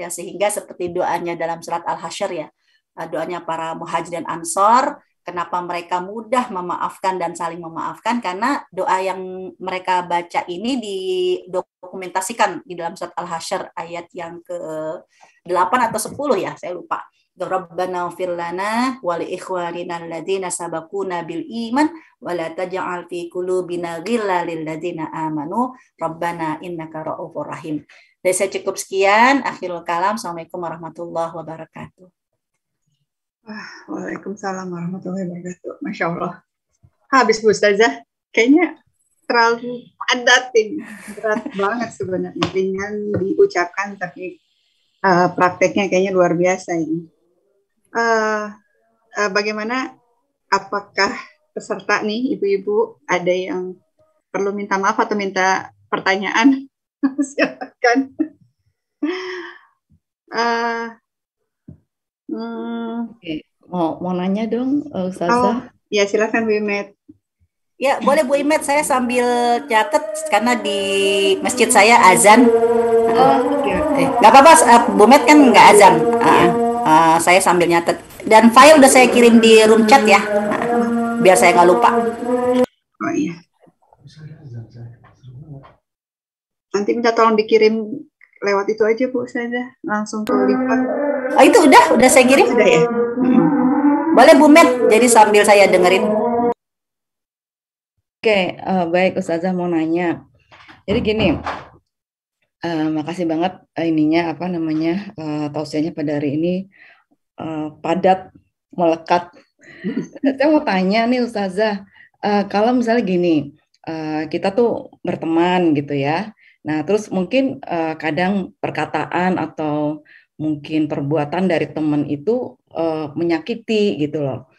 [SPEAKER 2] ya sehingga seperti doanya dalam surat Al-Hasyr ya Eh, doanya para muhajir dan ansor kenapa mereka mudah memaafkan dan saling memaafkan karena doa yang mereka baca ini didokumentasikan di dalam surat Al-Hasyr ayat yang ke-8 atau 10 ya, saya lupa. Rabbana fir lana wa li ikhwanina alladziina sabaquna bil iman wa la taj'al fi qulubina ghillan lil ladziina amanu rabbana innaka ra'ufur rahim. Dan saya cukup sekian akhirul kalam. Assalamualaikum warahmatullahi wabarakatuh.
[SPEAKER 1] Ah, waalaikumsalam warahmatullahi wabarakatuh. Masya Allah. Habis Bu Ustazah, kayaknya terlalu padat ini. Berat banget sebenarnya. Ringan diucapkan, tapi uh, prakteknya kayaknya luar biasa ini. Uh, uh, bagaimana, apakah peserta nih ibu-ibu ada yang perlu minta maaf atau minta pertanyaan? (laughs) Silahkan.
[SPEAKER 3] Uh,
[SPEAKER 2] Hmm. Oke,
[SPEAKER 3] mau mau nanya
[SPEAKER 1] dong eh, Ustazah. Oh, ya silakan Bu Imet.
[SPEAKER 2] Ya, boleh Bu Imet saya sambil catat karena di masjid saya azan. Oh, oke. Okay. Eh, Gak apa-apa, eh, Bu Imet kan nggak azan. Uh, uh, saya sambil nyatet. Dan file udah saya kirim di room chat ya. Uh, biar saya nggak lupa. Oh iya.
[SPEAKER 1] Nanti minta tolong dikirim lewat itu aja Bu
[SPEAKER 2] saja langsung ke lipat. Oh itu udah, udah saya kirim. Sudah ya. Hmm. Boleh Bu Met, jadi sambil saya dengerin.
[SPEAKER 3] Oke, okay, uh, eh, baik Ustazah mau nanya. Jadi gini, uh, makasih banget uh, ininya apa namanya uh, tausiahnya pada hari ini uh, padat melekat. saya mau tanya nih Ustazah, uh, kalau misalnya gini, uh, kita tuh berteman gitu ya. Nah, terus mungkin uh, kadang perkataan atau mungkin perbuatan dari teman itu uh, menyakiti gitu loh.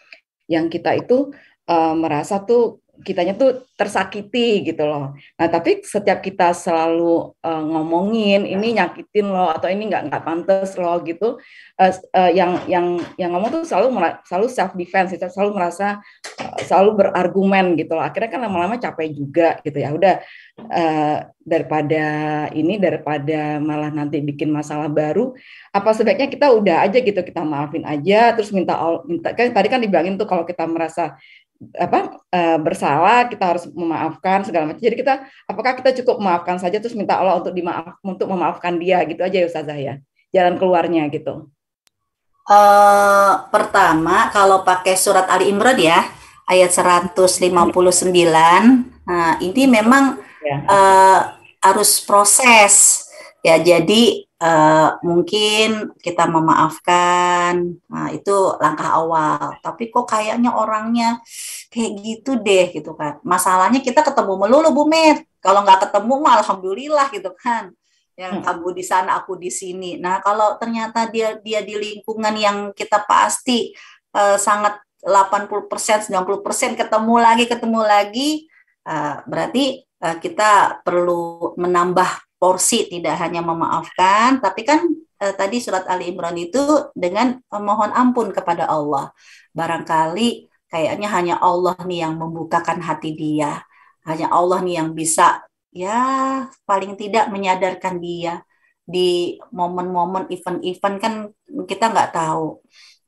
[SPEAKER 3] Yang kita itu uh, merasa tuh kitanya tuh tersakiti gitu loh. Nah tapi setiap kita selalu uh, ngomongin ini nyakitin loh atau ini nggak nggak pantas loh gitu, uh, uh, yang yang yang ngomong tuh selalu selalu self defense, gitu, selalu merasa uh, selalu berargumen gitu loh. Akhirnya kan lama-lama capek juga gitu ya. Udah uh, daripada ini daripada malah nanti bikin masalah baru, apa sebaiknya kita udah aja gitu kita maafin aja, terus minta minta kan tadi kan dibilangin tuh kalau kita merasa apa uh, bersalah kita harus memaafkan segala macam jadi kita apakah kita cukup memaafkan saja terus minta Allah untuk dimaaf untuk memaafkan dia gitu aja ya ustazah ya jalan keluarnya gitu
[SPEAKER 2] uh, pertama kalau pakai surat Ali Imran ya ayat 159 nah eh, ini memang ya. uh, harus proses Ya, jadi uh, mungkin kita memaafkan, nah, itu langkah awal. Tapi kok kayaknya orangnya kayak gitu deh, gitu kan. Masalahnya kita ketemu melulu, Bu Mer. Kalau nggak ketemu, mah alhamdulillah, gitu kan. Yang hmm. kamu di sana, aku di sini. Nah, kalau ternyata dia dia di lingkungan yang kita pasti uh, sangat 80 persen, 90 persen ketemu lagi, ketemu lagi, uh, berarti kita perlu menambah porsi tidak hanya memaafkan tapi kan e, tadi surat Ali Imran itu dengan memohon eh, ampun kepada Allah barangkali kayaknya hanya Allah nih yang membukakan hati dia hanya Allah nih yang bisa ya paling tidak menyadarkan dia di momen-momen event-event kan kita nggak tahu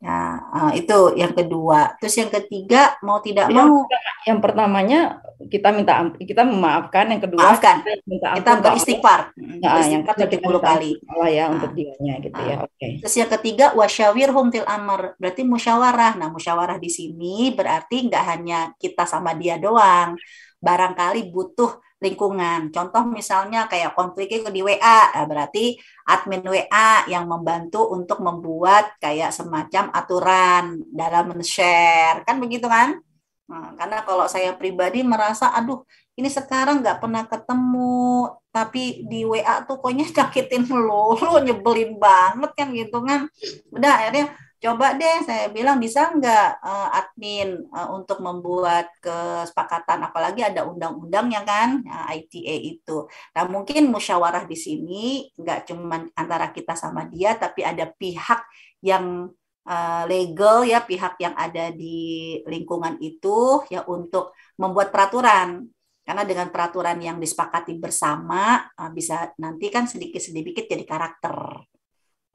[SPEAKER 2] Ya, eh, itu yang kedua. Terus yang ketiga mau tidak yang, mau yang pertamanya kita minta kita memaafkan, yang kedua maafkan. kita minta Kita beristighfar. Nah, yang kedua kita puluh kali. Allah ya nah. untuk
[SPEAKER 3] dianya gitu nah. ya. Ah. Oke. Okay. Terus
[SPEAKER 2] yang ketiga wasyawir humtil amr, berarti musyawarah. Nah, musyawarah di sini berarti nggak hanya kita sama dia doang. Barangkali butuh lingkungan. Contoh misalnya kayak konfliknya di WA, eh, berarti admin WA yang membantu untuk membuat kayak semacam aturan dalam men-share, kan begitu kan? Nah, karena kalau saya pribadi merasa, aduh, ini sekarang nggak pernah ketemu, tapi di WA tuh pokoknya (laughs) nyakitin lo, nyebelin banget kan gitu kan. Udah akhirnya coba deh saya bilang bisa nggak uh, admin uh, untuk membuat kesepakatan apalagi ada undang undang ya kan uh, eh, ITA e itu. Nah mungkin musyawarah di sini nggak cuma antara kita sama dia tapi ada pihak yang uh, legal ya pihak yang ada di lingkungan itu ya untuk membuat peraturan karena dengan peraturan yang disepakati bersama bisa nanti kan sedikit-sedikit jadi karakter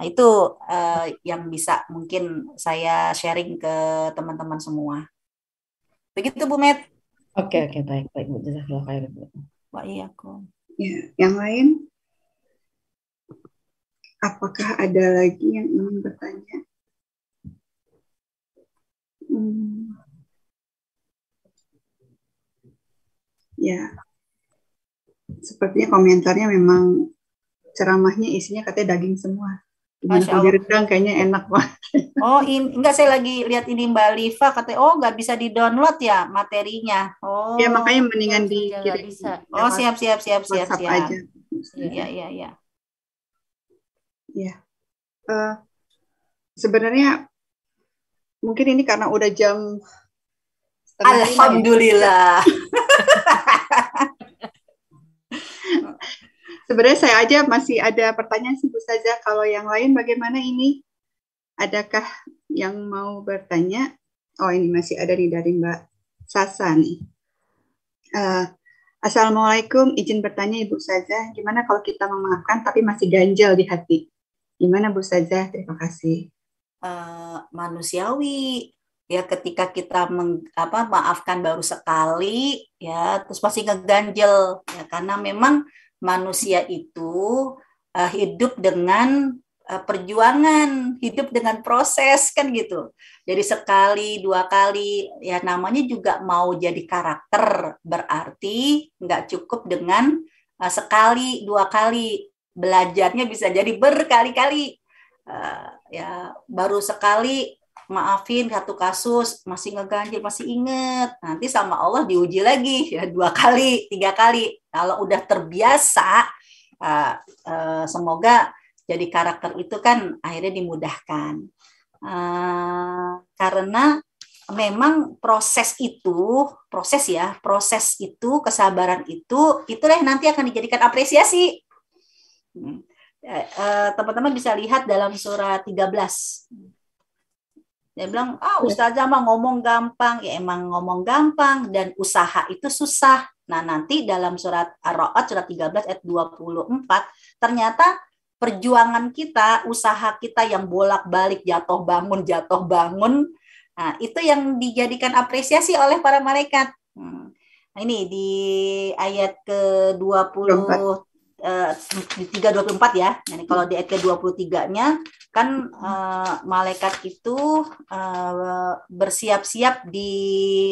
[SPEAKER 2] Nah, itu uh, yang bisa mungkin saya sharing ke teman-teman semua. Begitu Bu Met.
[SPEAKER 3] Oke, oke, baik, baik Bu. Jazakallah khair Bu.
[SPEAKER 2] Wah, iya
[SPEAKER 1] Ya, yang lain? Apakah ada lagi yang ingin bertanya? Hmm. Ya, sepertinya komentarnya memang ceramahnya isinya katanya daging semua. Masya Allah. rendang kayaknya enak banget.
[SPEAKER 2] (laughs) Oh, in, enggak saya lagi lihat ini Mbak Liva katanya oh nggak bisa di-download ya materinya. Oh. Ya makanya mendingan di Bisa. Iya, oh, siap siap siap siap WhatsApp siap. aja. Iya iya iya.
[SPEAKER 1] Ya. Uh, sebenarnya mungkin ini karena udah jam ya. Alhamdulillah. (laughs) Sebenarnya saya aja masih ada pertanyaan sih Bu saja. Kalau yang lain bagaimana ini? Adakah yang mau bertanya? Oh ini masih ada nih dari Mbak Sasa nih. Uh, Assalamualaikum, izin bertanya Ibu saja, gimana kalau kita memaafkan tapi masih ganjel di hati? Gimana Bu saja? Terima kasih.
[SPEAKER 2] Uh, manusiawi, ya ketika kita meng, apa maafkan baru sekali ya terus pasti ngeganjel ya karena memang manusia itu uh, hidup dengan uh, perjuangan, hidup dengan proses kan gitu. Jadi sekali, dua kali, ya namanya juga mau jadi karakter berarti nggak cukup dengan uh, sekali, dua kali belajarnya bisa jadi berkali-kali. Uh, ya baru sekali maafin satu kasus masih ngeganjil masih inget nanti sama Allah diuji lagi (laughs) ya dua kali tiga kali kalau udah terbiasa uh, uh, semoga jadi karakter itu kan akhirnya dimudahkan uh, karena memang proses itu proses ya proses itu kesabaran itu itulah nanti akan dijadikan apresiasi hmm. teman-teman uh, bisa lihat dalam surah 13 dia bilang, ah iya. ustazah mah ngomong gampang. Ya emang ngomong gampang dan usaha itu susah. Nah nanti dalam surat ar surat surat 13 ayat 24 ternyata perjuangan kita, usaha kita yang bolak-balik jatuh bangun, jatuh bangun, nah, itu yang dijadikan apresiasi oleh para malaikat. Hmm. Nah, ini di ayat ke-24 Eh, di 324 ya. Jadi kalau di ayat ke-23-nya kan uh, malaikat itu uh, bersiap-siap di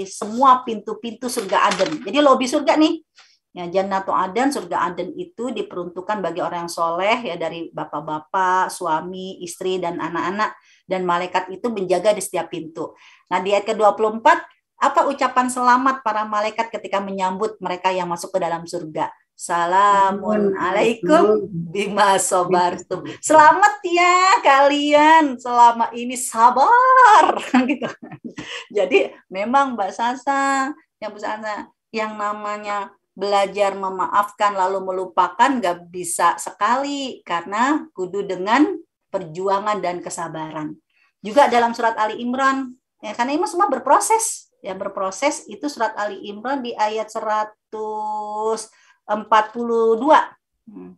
[SPEAKER 2] semua pintu-pintu surga Aden. Jadi lobi surga nih. Ya, Jannatul Aden, surga Aden itu diperuntukkan bagi orang yang soleh ya dari bapak-bapak, suami, istri dan anak-anak dan malaikat itu menjaga di setiap pintu. Nah, di ayat ke-24 apa ucapan selamat para malaikat ketika menyambut mereka yang masuk ke dalam surga? Assalamualaikum alaikum bima sobartum. Selamat ya kalian selama ini sabar (laughs) gitu. Jadi memang Mbak Sasa yang pesannya yang namanya belajar memaafkan lalu melupakan nggak bisa sekali karena kudu dengan perjuangan dan kesabaran. Juga dalam surat Ali Imran ya karena ini semua berproses ya berproses itu surat Ali Imran di ayat 100 42. Hmm.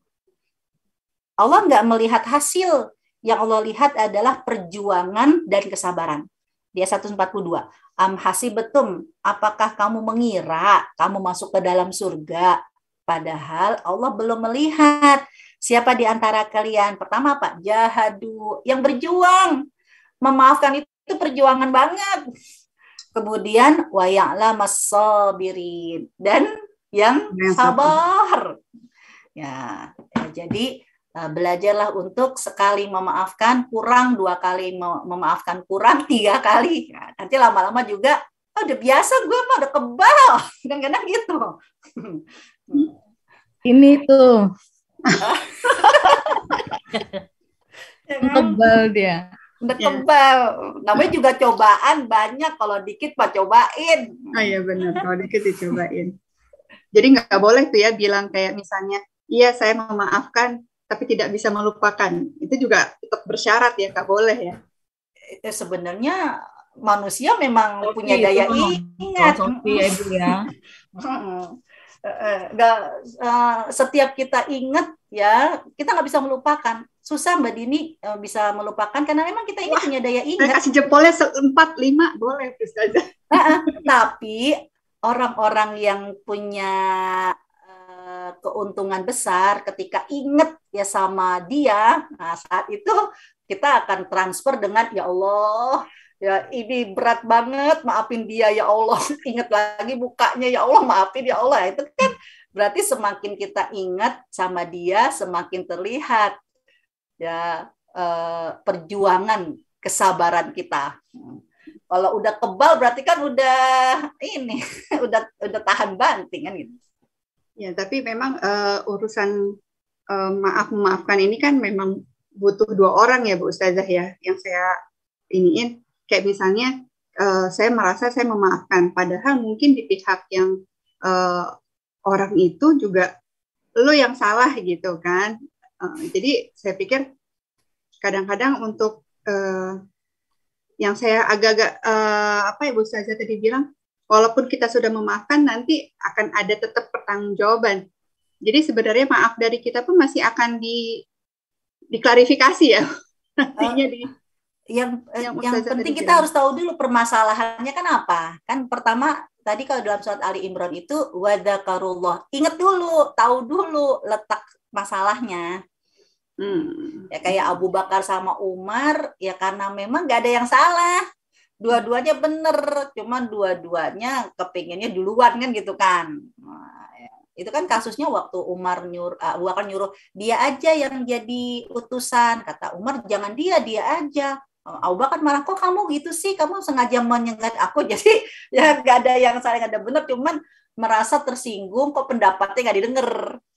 [SPEAKER 2] Allah nggak melihat hasil, yang Allah lihat adalah perjuangan dan kesabaran. Dia 142. Am hasibetum, apakah kamu mengira kamu masuk ke dalam surga? Padahal Allah belum melihat siapa di antara kalian. Pertama Pak, jahadu yang berjuang. Memaafkan itu perjuangan banget. Kemudian wayanglah masabirin dan yang sabar. Ya, ya jadi eh, belajarlah untuk sekali memaafkan kurang dua kali memaafkan kurang (laughs) tiga kali ya, nanti lama-lama juga oh, udah biasa gue mah udah kebal (laughs) kadang-kadang gitu (laughs)
[SPEAKER 3] ini tuh
[SPEAKER 2] kebal dia udah iya. kebal namanya juga cobaan banyak
[SPEAKER 1] kalau dikit pak cobain oh, iya benar kalau dikit dicobain jadi nggak boleh tuh ya bilang kayak misalnya, iya saya memaafkan, tapi tidak bisa melupakan. Itu
[SPEAKER 2] juga tetap bersyarat ya, nggak boleh ya. Itu sebenarnya manusia memang Sofie, punya daya ingat. Sophie ya, Bu ya. (laughs) Eh, eh, Gak, uh, eh, setiap kita ingat ya kita nggak bisa melupakan susah mbak Dini uh, bisa melupakan karena memang kita ini Wah, punya daya ingat. Saya kasih jempolnya empat lima boleh bisa aja. tapi orang-orang yang punya uh, keuntungan besar ketika inget ya sama dia, nah saat itu kita akan transfer dengan ya Allah ya ini berat banget maafin dia ya Allah (laughs) inget lagi bukanya ya Allah maafin ya Allah nah, itu kan berarti semakin kita ingat sama dia semakin terlihat ya uh, perjuangan kesabaran kita. Hmm. Kalau udah kebal berarti kan udah ini, (laughs) udah udah tahan banting kan gitu. Ya,
[SPEAKER 1] tapi memang uh, urusan uh, maaf memaafkan ini kan memang butuh dua orang ya Bu Ustazah ya yang saya iniin kayak misalnya uh, saya merasa saya memaafkan padahal mungkin di pihak yang uh, orang itu juga lo yang salah gitu kan uh, jadi saya pikir kadang-kadang untuk uh, yang saya agak-agak uh, apa ya Bu Saza tadi bilang walaupun kita sudah memaafkan nanti akan ada tetap pertanggungjawaban. Jadi sebenarnya maaf dari kita pun masih akan di diklarifikasi
[SPEAKER 2] ya (laughs) nantinya di eh, eh, yang yang, yang penting kita harus tahu dulu permasalahannya kan apa kan pertama tadi kalau dalam surat Ali Imran itu wadakarullah ingat dulu tahu dulu letak masalahnya Hmm. Ya kayak Abu Bakar sama Umar, ya karena memang gak ada yang salah. Dua-duanya bener, cuman dua-duanya kepinginnya duluan kan gitu kan. Ya. Itu kan kasusnya waktu Umar nyuruh, ah, Abu Bakar nyuruh dia aja yang jadi utusan. Kata Umar jangan dia, dia aja. Abu Bakar marah kok kamu gitu sih, kamu sengaja menyengat aku. (laughs) Jadi ya gak ada yang saling ada benar, cuman merasa tersinggung kok pendapatnya nggak didengar.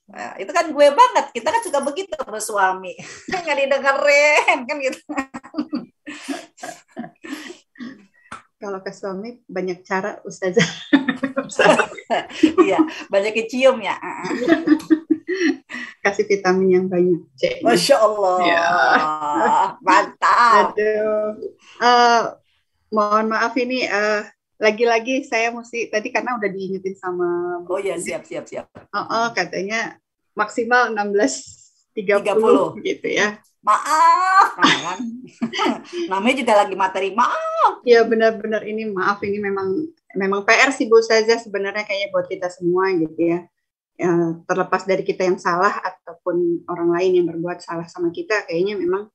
[SPEAKER 2] Nah, itu kan gue banget. Kita kan suka begitu sama suami. (laughs) Nggak didengerin, kan gitu. Kalau ke
[SPEAKER 1] suami banyak cara, Ustazah. Iya, banyak kecium ya. Kasih vitamin yang banyak. C Masya Allah. Ya. Mantap. Aduh. Uh, mohon maaf ini uh, lagi-lagi saya mesti tadi karena udah diingetin sama Oh iya siap siap siap. Oh, oh katanya maksimal 16 30, 30. gitu ya.
[SPEAKER 2] Maaf, kan?
[SPEAKER 1] (laughs) Namanya juga lagi materi maaf. Ya benar-benar ini maaf ini memang memang PR sih Bu saja sebenarnya kayaknya buat kita semua gitu ya. ya. terlepas dari kita yang salah ataupun orang lain yang berbuat salah sama kita kayaknya memang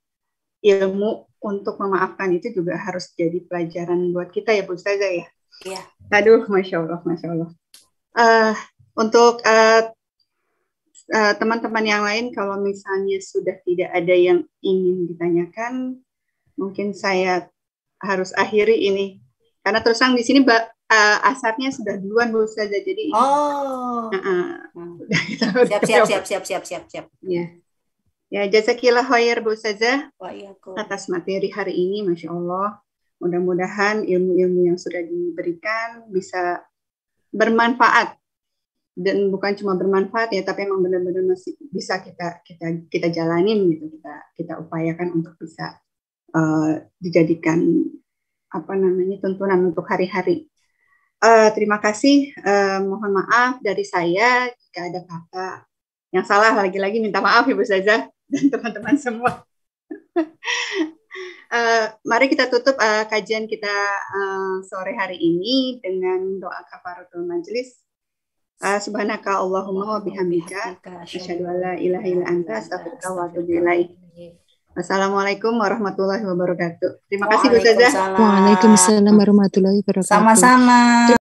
[SPEAKER 1] ilmu untuk memaafkan itu juga harus jadi pelajaran buat kita ya Bu Ustazah ya. Iya. Aduh, masya Allah, masya Allah. Uh, untuk eh, eh, teman-teman uh, uh, yang lain, kalau misalnya sudah tidak ada yang ingin ditanyakan, mungkin saya harus akhiri ini karena terus terang di sini uh, asapnya sudah duluan Bu saja, jadi oh
[SPEAKER 2] uh, uh, siap siap siap siap siap siap siap.
[SPEAKER 1] Yeah. Ya, jazakillah khair Bu Saza atas materi hari ini, Masya Allah. Mudah-mudahan ilmu-ilmu yang sudah diberikan bisa bermanfaat dan bukan cuma bermanfaat ya, tapi emang benar-benar masih bisa kita kita kita jalanin gitu, kita kita upayakan untuk bisa uh, dijadikan apa namanya tuntunan untuk hari-hari. Uh, terima kasih, uh, mohon maaf dari saya jika ada kata yang salah lagi-lagi minta maaf Ibu ya, saja dan teman-teman semua. uh, (laughs) mari kita tutup uh, kajian kita uh, sore hari ini dengan doa kafaratul majelis. Uh, subhanaka Allahumma wa bihamdika asyhadu an la ilaha illa anta astaghfiruka wa atubu Assalamualaikum warahmatullahi wabarakatuh. Terima kasih Bu Waalaikumsalam warahmatullahi wabarakatuh. Sama-sama.